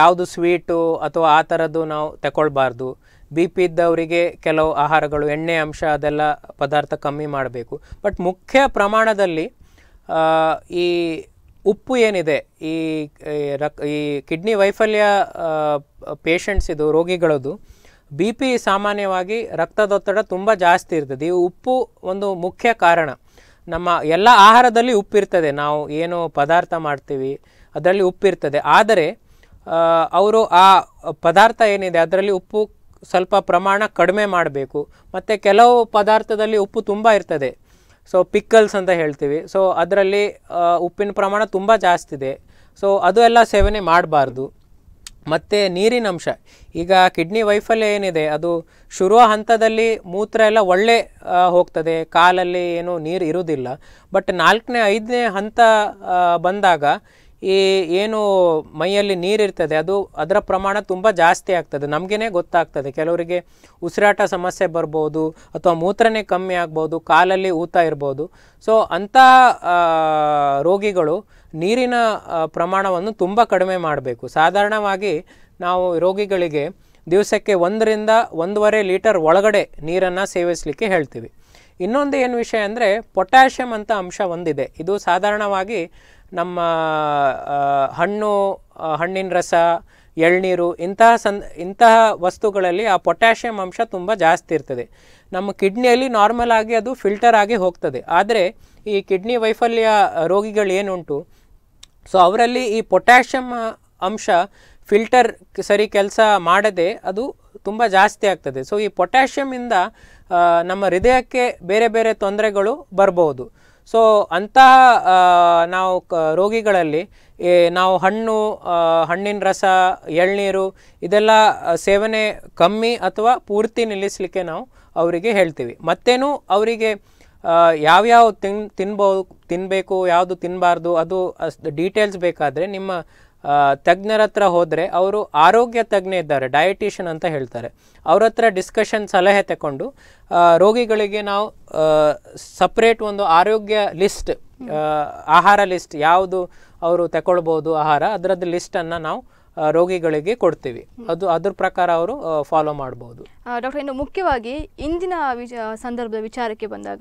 ಯಾವುದು ಸ್ವೀಟು ಅಥವಾ ಆ ಥರದ್ದು ನಾವು ತಗೊಳ್ಬಾರ್ದು ಬಿ ಪಿ ಇದ್ದವರಿಗೆ ಕೆಲವು ಆಹಾರಗಳು ಎಣ್ಣೆ ಅಂಶ ಅದೆಲ್ಲ ಪದಾರ್ಥ ಕಮ್ಮಿ ಮಾಡಬೇಕು ಬಟ್ ಮುಖ್ಯ ಪ್ರಮಾಣದಲ್ಲಿ ಈ ಉಪ್ಪು ಏನಿದೆ ಈ ರಕ್ ಈ ಕಿಡ್ನಿ ವೈಫಲ್ಯ ಪೇಷಂಟ್ಸ್ ಇದು ರೋಗಿಗಳದ್ದು ಬಿ ಪಿ ಸಾಮಾನ್ಯವಾಗಿ ರಕ್ತದೊತ್ತಡ ತುಂಬ ಜಾಸ್ತಿ ಇರ್ತದೆ ಈ ಉಪ್ಪು ಒಂದು ಮುಖ್ಯ ಕಾರಣ ನಮ್ಮ ಎಲ್ಲ ಆಹಾರದಲ್ಲಿ ಉಪ್ಪಿರ್ತದೆ ನಾವು ಏನು ಪದಾರ್ಥ ಮಾಡ್ತೀವಿ ಅದರಲ್ಲಿ ಉಪ್ಪಿರ್ತದೆ ಆದರೆ ಅವರು ಆ ಪದಾರ್ಥ ಏನಿದೆ ಅದರಲ್ಲಿ ಉಪ್ಪು ಸ್ವಲ್ಪ ಪ್ರಮಾಣ ಕಡಿಮೆ ಮಾಡಬೇಕು ಮತ್ತು ಕೆಲವು ಪದಾರ್ಥದಲ್ಲಿ ಉಪ್ಪು ತುಂಬ ಇರ್ತದೆ ಸೊ ಪಿಕ್ಕಲ್ಸ್ ಅಂತ ಹೇಳ್ತೀವಿ ಸೊ ಅದರಲ್ಲಿ ಉಪ್ಪಿನ ಪ್ರಮಾಣ ತುಂಬ ಜಾಸ್ತಿ ಇದೆ ಸೊ ಅದು ಎಲ್ಲ ಸೇವನೆ ಮಾಡಬಾರ್ದು ಮತ್ತು ನೀರಿನ ಅಂಶ ಈಗ ಕಿಡ್ನಿ ವೈಫಲ್ಯ ಏನಿದೆ ಅದು ಶುರುವ ಹಂತದಲ್ಲಿ ಮೂತ್ರ ಎಲ್ಲ ಒಳ್ಳೆ ಹೋಗ್ತದೆ ಕಾಲಲ್ಲಿ ಏನು ನೀರು ಇರುವುದಿಲ್ಲ ಬಟ್ ನಾಲ್ಕನೇ ಐದನೇ ಹಂತ ಬಂದಾಗ ಈ ಏನು ಮೈಯಲ್ಲಿ ನೀರಿರ್ತದೆ ಅದು ಅದರ ಪ್ರಮಾಣ ತುಂಬ ಜಾಸ್ತಿ ಆಗ್ತದೆ ನಮಗೇ ಗೊತ್ತಾಗ್ತದೆ ಕೆಲವರಿಗೆ ಉಸಿರಾಟ ಸಮಸ್ಯೆ ಬರ್ಬೋದು ಅಥವಾ ಮೂತ್ರನೇ ಕಮ್ಮಿ ಆಗ್ಬೋದು ಕಾಲಲ್ಲಿ ಊತ ಇರ್ಬೋದು ಸೊ ಅಂಥ ರೋಗಿಗಳು ನೀರಿನ ಪ್ರಮಾಣವನ್ನು ತುಂಬ ಕಡಿಮೆ ಮಾಡಬೇಕು ಸಾಧಾರಣವಾಗಿ ನಾವು ರೋಗಿಗಳಿಗೆ ದಿವಸಕ್ಕೆ ಒಂದರಿಂದ ಒಂದೂವರೆ ಲೀಟರ್ ಒಳಗಡೆ ನೀರನ್ನು ಸೇವಿಸಲಿಕ್ಕೆ ಹೇಳ್ತೀವಿ ಇನ್ನೊಂದು ಏನು ವಿಷಯ ಅಂದರೆ ಪೊಟ್ಯಾಷಿಯಮ್ ಅಂತ ಅಂಶ ಒಂದಿದೆ ಇದು ಸಾಧಾರಣವಾಗಿ ನಮ್ಮ ಹಣ್ಣು ಹಣ್ಣಿನ ರಸ ಎಳ್ನೀರು ಇಂತಹ ಸನ್ ಇಂತಹ ವಸ್ತುಗಳಲ್ಲಿ ಆ ಪೊಟ್ಯಾಷಿಯಮ್ ಅಂಶ ತುಂಬ ಜಾಸ್ತಿ ಇರ್ತದೆ ನಮ್ಮ ಕಿಡ್ನಿಯಲ್ಲಿ ನಾರ್ಮಲ್ ಆಗಿ ಅದು ಫಿಲ್ಟರ್ ಆಗಿ ಹೋಗ್ತದೆ ಆದರೆ ಈ ಕಿಡ್ನಿ ವೈಫಲ್ಯ ರೋಗಿಗಳು ಏನುಂಟು ಸೊ ಅವರಲ್ಲಿ ಈ ಪೊಟ್ಯಾಷಿಯಮ್ ಅಂಶ ಫಿಲ್ಟರ್ ಸರಿ ಕೆಲಸ ಮಾಡದೆ ಅದು ತುಂಬ ಜಾಸ್ತಿ ಆಗ್ತದೆ ಸೊ ಈ ಪೊಟ್ಯಾಷಿಯಮಿಂದ ನಮ್ಮ ಹೃದಯಕ್ಕೆ ಬೇರೆ ಬೇರೆ ತೊಂದರೆಗಳು ಬರ್ಬೋದು ಸೊ ಅಂತಹ ನಾವು ಕ ರೋಗಿಗಳಲ್ಲಿ ನಾವು ಹಣ್ಣು ಹಣ್ಣಿನ ರಸ ಎಳ್ನೀರು ಇದೆಲ್ಲ ಸೇವನೆ ಕಮ್ಮಿ ಅಥವಾ ಪೂರ್ತಿ ನಿಲ್ಲಿಸಲಿಕ್ಕೆ ನಾವು ಅವರಿಗೆ ಹೇಳ್ತೀವಿ ಮತ್ತೇನು ಅವರಿಗೆ ಯಾವ್ಯಾವ ತಿನ್ ತಿನ್ಬೋ ತಿನ್ನಬೇಕು ಯಾವುದು ತಿನ್ನಬಾರ್ದು ಅದು ಅಷ್ಟು ಡೀಟೇಲ್ಸ್ ಬೇಕಾದರೆ ನಿಮ್ಮ ತಜ್ಞರ ಹತ್ರ ಹೋದರೆ ಅವರು ಆರೋಗ್ಯ ತಜ್ಞ ಇದ್ದಾರೆ ಡಯಟಿಷನ್ ಅಂತ ಹೇಳ್ತಾರೆ ಅವ್ರ ಹತ್ರ ಡಿಸ್ಕಷನ್ ಸಲಹೆ ತಗೊಂಡು ರೋಗಿಗಳಿಗೆ ನಾವು ಸಪ್ರೇಟ್ ಒಂದು ಆರೋಗ್ಯ ಲಿಸ್ಟ್ ಆಹಾರ ಲಿಸ್ಟ್ ಯಾವುದು ಅವರು ತಗೊಳ್ಬೋದು ಆಹಾರ ಅದರದ್ದು ಲಿಸ್ಟನ್ನು ನಾವು ರೋಗಿಗಳಿಗೆ ಕೊಡ್ತೀವಿ ಅದು ಅದ್ರ ಪ್ರಕಾರ ಅವರು ಫಾಲೋ ಮಾಡಬಹುದು ಡಾಕ್ಟರ್ ಇನ್ನು ಮುಖ್ಯವಾಗಿ ಇಂದಿನ ಸಂದರ್ಭದ ವಿಚಾರಕ್ಕೆ ಬಂದಾಗ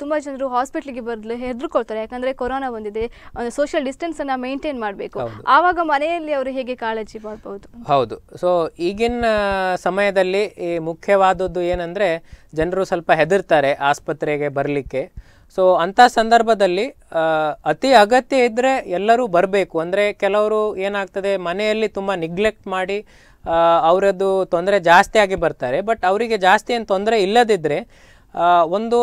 ತುಂಬಾ ಜನರು ಹಾಸ್ಪಿಟ್ಲಿಗೆ ಬರಲು ಹೆದರ್ಕೊಳ್ತಾರೆ ಯಾಕಂದ್ರೆ ಕೊರೋನಾ ಬಂದಿದೆ ಸೋಷಿಯಲ್ ಅನ್ನ ಮೇಂಟೈನ್ ಮಾಡಬೇಕು ಆವಾಗ ಮನೆಯಲ್ಲಿ ಅವರು ಹೇಗೆ ಕಾಳಜಿ ಮಾಡಬಹುದು ಹೌದು ಸೊ ಈಗಿನ ಸಮಯದಲ್ಲಿ ಮುಖ್ಯವಾದದ್ದು ಏನಂದ್ರೆ ಜನರು ಸ್ವಲ್ಪ ಹೆದರ್ತಾರೆ ಆಸ್ಪತ್ರೆಗೆ ಬರಲಿಕ್ಕೆ ಸೊ ಅಂಥ ಸಂದರ್ಭದಲ್ಲಿ ಅತಿ ಅಗತ್ಯ ಇದ್ದರೆ ಎಲ್ಲರೂ ಬರಬೇಕು ಅಂದರೆ ಕೆಲವರು ಏನಾಗ್ತದೆ ಮನೆಯಲ್ಲಿ ತುಂಬ ನಿಗ್ಲೆಕ್ಟ್ ಮಾಡಿ ಅವರದ್ದು ತೊಂದರೆ ಜಾಸ್ತಿಯಾಗಿ ಬರ್ತಾರೆ ಬಟ್ ಅವರಿಗೆ ಜಾಸ್ತಿ ಏನು ತೊಂದರೆ ಇಲ್ಲದಿದ್ದರೆ ಒಂದು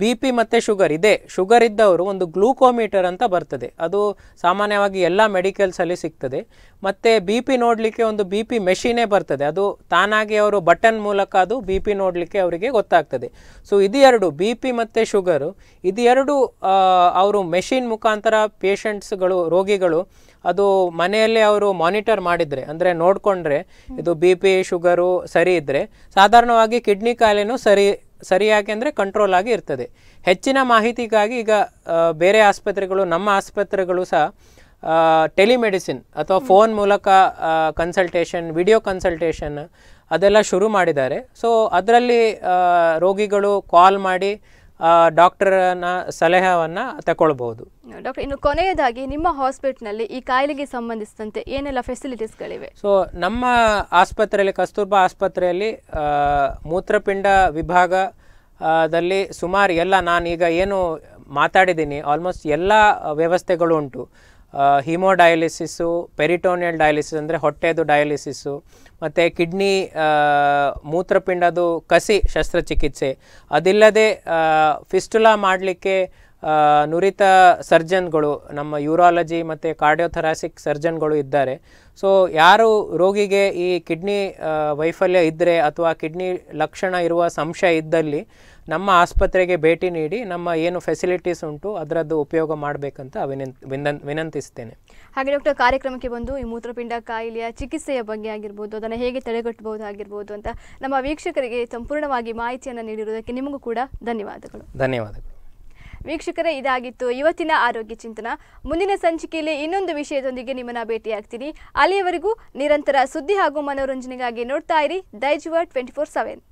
ಬಿ ಪಿ ಮತ್ತು ಶುಗರ್ ಇದೆ ಶುಗರ್ ಇದ್ದವರು ಒಂದು ಗ್ಲೂಕೋಮೀಟರ್ ಅಂತ ಬರ್ತದೆ ಅದು ಸಾಮಾನ್ಯವಾಗಿ ಎಲ್ಲ ಮೆಡಿಕಲ್ಸಲ್ಲಿ ಸಿಗ್ತದೆ ಮತ್ತು ಬಿ ಪಿ ನೋಡಲಿಕ್ಕೆ ಒಂದು ಬಿ ಪಿ ಮೆಷಿನೇ ಬರ್ತದೆ ಅದು ತಾನಾಗಿ ಅವರು ಬಟನ್ ಮೂಲಕ ಅದು ಬಿ ಪಿ ನೋಡಲಿಕ್ಕೆ ಅವರಿಗೆ ಗೊತ್ತಾಗ್ತದೆ ಸೊ ಇದು ಎರಡು ಬಿ ಪಿ ಮತ್ತು ಶುಗರು ಇದು ಎರಡು ಅವರು ಮೆಷಿನ್ ಮುಖಾಂತರ ಪೇಷಂಟ್ಸ್ಗಳು ರೋಗಿಗಳು ಅದು ಮನೆಯಲ್ಲೇ ಅವರು ಮಾನಿಟರ್ ಮಾಡಿದರೆ ಅಂದರೆ ನೋಡಿಕೊಂಡ್ರೆ ಇದು ಬಿ ಪಿ ಶುಗರು ಸರಿ ಇದ್ದರೆ ಸಾಧಾರಣವಾಗಿ ಕಿಡ್ನಿ ಕಾಯಿಲೆನೂ ಸರಿ ಸರಿಯಾಗಿ ಅಂದರೆ ಕಂಟ್ರೋಲ್ ಆಗಿ ಇರ್ತದೆ ಹೆಚ್ಚಿನ ಮಾಹಿತಿಗಾಗಿ ಈಗ ಬೇರೆ ಆಸ್ಪತ್ರೆಗಳು ನಮ್ಮ ಆಸ್ಪತ್ರೆಗಳು ಸಹ ಟೆಲಿಮೆಡಿಸಿನ್ ಅಥವಾ ಫೋನ್ ಮೂಲಕ ಕನ್ಸಲ್ಟೇಷನ್ ವಿಡಿಯೋ ಕನ್ಸಲ್ಟೇಷನ್ ಅದೆಲ್ಲ ಶುರು ಮಾಡಿದ್ದಾರೆ ಸೊ ಅದರಲ್ಲಿ ರೋಗಿಗಳು ಕಾಲ್ ಮಾಡಿ ಡಾಕ್ಟರನ ಸಲಹೆಯನ್ನು ತಗೊಳ್ಬಹುದು ಡಾಕ್ಟರ್ ಇನ್ನು ಕೊನೆಯದಾಗಿ ನಿಮ್ಮ ಹಾಸ್ಪಿಟ್ಲಲ್ಲಿ ಈ ಕಾಯಿಲೆಗೆ ಸಂಬಂಧಿಸಿದಂತೆ ಏನೆಲ್ಲ ಫೆಸಿಲಿಟೀಸ್ಗಳಿವೆ ಸೊ ನಮ್ಮ ಆಸ್ಪತ್ರೆಯಲ್ಲಿ ಕಸ್ತೂರ್ಬಾ ಆಸ್ಪತ್ರೆಯಲ್ಲಿ ಮೂತ್ರಪಿಂಡ ವಿಭಾಗದಲ್ಲಿ ಸುಮಾರು ಎಲ್ಲ ನಾನೀಗ ಏನು ಮಾತಾಡಿದ್ದೀನಿ ಆಲ್ಮೋಸ್ಟ್ ಎಲ್ಲ ವ್ಯವಸ್ಥೆಗಳು ಉಂಟು ಹಿಮೋಡಯಾಲಿಸಿಸು ಪೆರಿಟೋನಿಯಲ್ ಡಯಾಲಿಸಿಸ್ ಅಂದರೆ ಹೊಟ್ಟೆದು ಡಯಾಲಿಸಿಸು ಮತ್ತು ಕಿಡ್ನಿ ಮೂತ್ರಪಿಂಡದು ಕಸಿ ಶಸ್ತ್ರಚಿಕಿತ್ಸೆ ಅದಿಲ್ಲದೆ ಫಿಸ್ಟುಲಾ ಮಾಡಲಿಕ್ಕೆ ನುರಿತ ಸರ್ಜನ್ಗಳು ನಮ್ಮ ಯೂರಾಲಜಿ ಮತ್ತು ಕಾರ್ಡಿಯೋಥರಾಸಿಕ್ ಸರ್ಜನ್ಗಳು ಇದ್ದಾರೆ ಸೊ ಯಾರು ರೋಗಿಗೆ ಈ ಕಿಡ್ನಿ ವೈಫಲ್ಯ ಇದ್ದರೆ ಅಥವಾ ಕಿಡ್ನಿ ಲಕ್ಷಣ ಇರುವ ಸಂಶಯ ಇದ್ದಲ್ಲಿ ನಮ್ಮ ಆಸ್ಪತ್ರೆಗೆ ಭೇಟಿ ನೀಡಿ ನಮ್ಮ ಏನು ಫೆಸಿಲಿಟೀಸ್ ಉಂಟು ಅದರದ್ದು ಉಪಯೋಗ ಮಾಡಬೇಕಂತ ವಿನಂತ ವಿನಂತಿಸ್ತೇನೆ ಹಾಗೆ ಡಾಕ್ಟರ್ ಕಾರ್ಯಕ್ರಮಕ್ಕೆ ಬಂದು ಈ ಮೂತ್ರಪಿಂಡ ಕಾಯಿಲೆಯ ಚಿಕಿತ್ಸೆಯ ಬಗ್ಗೆ ಆಗಿರ್ಬೋದು ಅದನ್ನು ಹೇಗೆ ತಡೆಗಟ್ಟಬಹುದು ಆಗಿರ್ಬೋದು ಅಂತ ನಮ್ಮ ವೀಕ್ಷಕರಿಗೆ ಸಂಪೂರ್ಣವಾಗಿ ಮಾಹಿತಿಯನ್ನು ನೀಡಿರುವುದಕ್ಕೆ ನಿಮಗೂ ಕೂಡ ಧನ್ಯವಾದಗಳು ಧನ್ಯವಾದಗಳು ವೀಕ್ಷಕರೇ ಇದಾಗಿತ್ತು ಇವತ್ತಿನ ಆರೋಗ್ಯ ಚಿಂತನ ಮುಂದಿನ ಸಂಚಿಕೆಯಲ್ಲಿ ಇನ್ನೊಂದು ವಿಷಯದೊಂದಿಗೆ ನಿಮ್ಮನ್ನ ಭೇಟಿಯಾಗ್ತೀನಿ ಅಲ್ಲಿಯವರೆಗೂ ನಿರಂತರ ಸುದ್ದಿ ಹಾಗೂ ಮನೋರಂಜನೆಗಾಗಿ ನೋಡ್ತಾ ಇರಿ ದೈಜುವ ಟ್ವೆಂಟಿ ಫೋರ್ ಸೆವೆನ್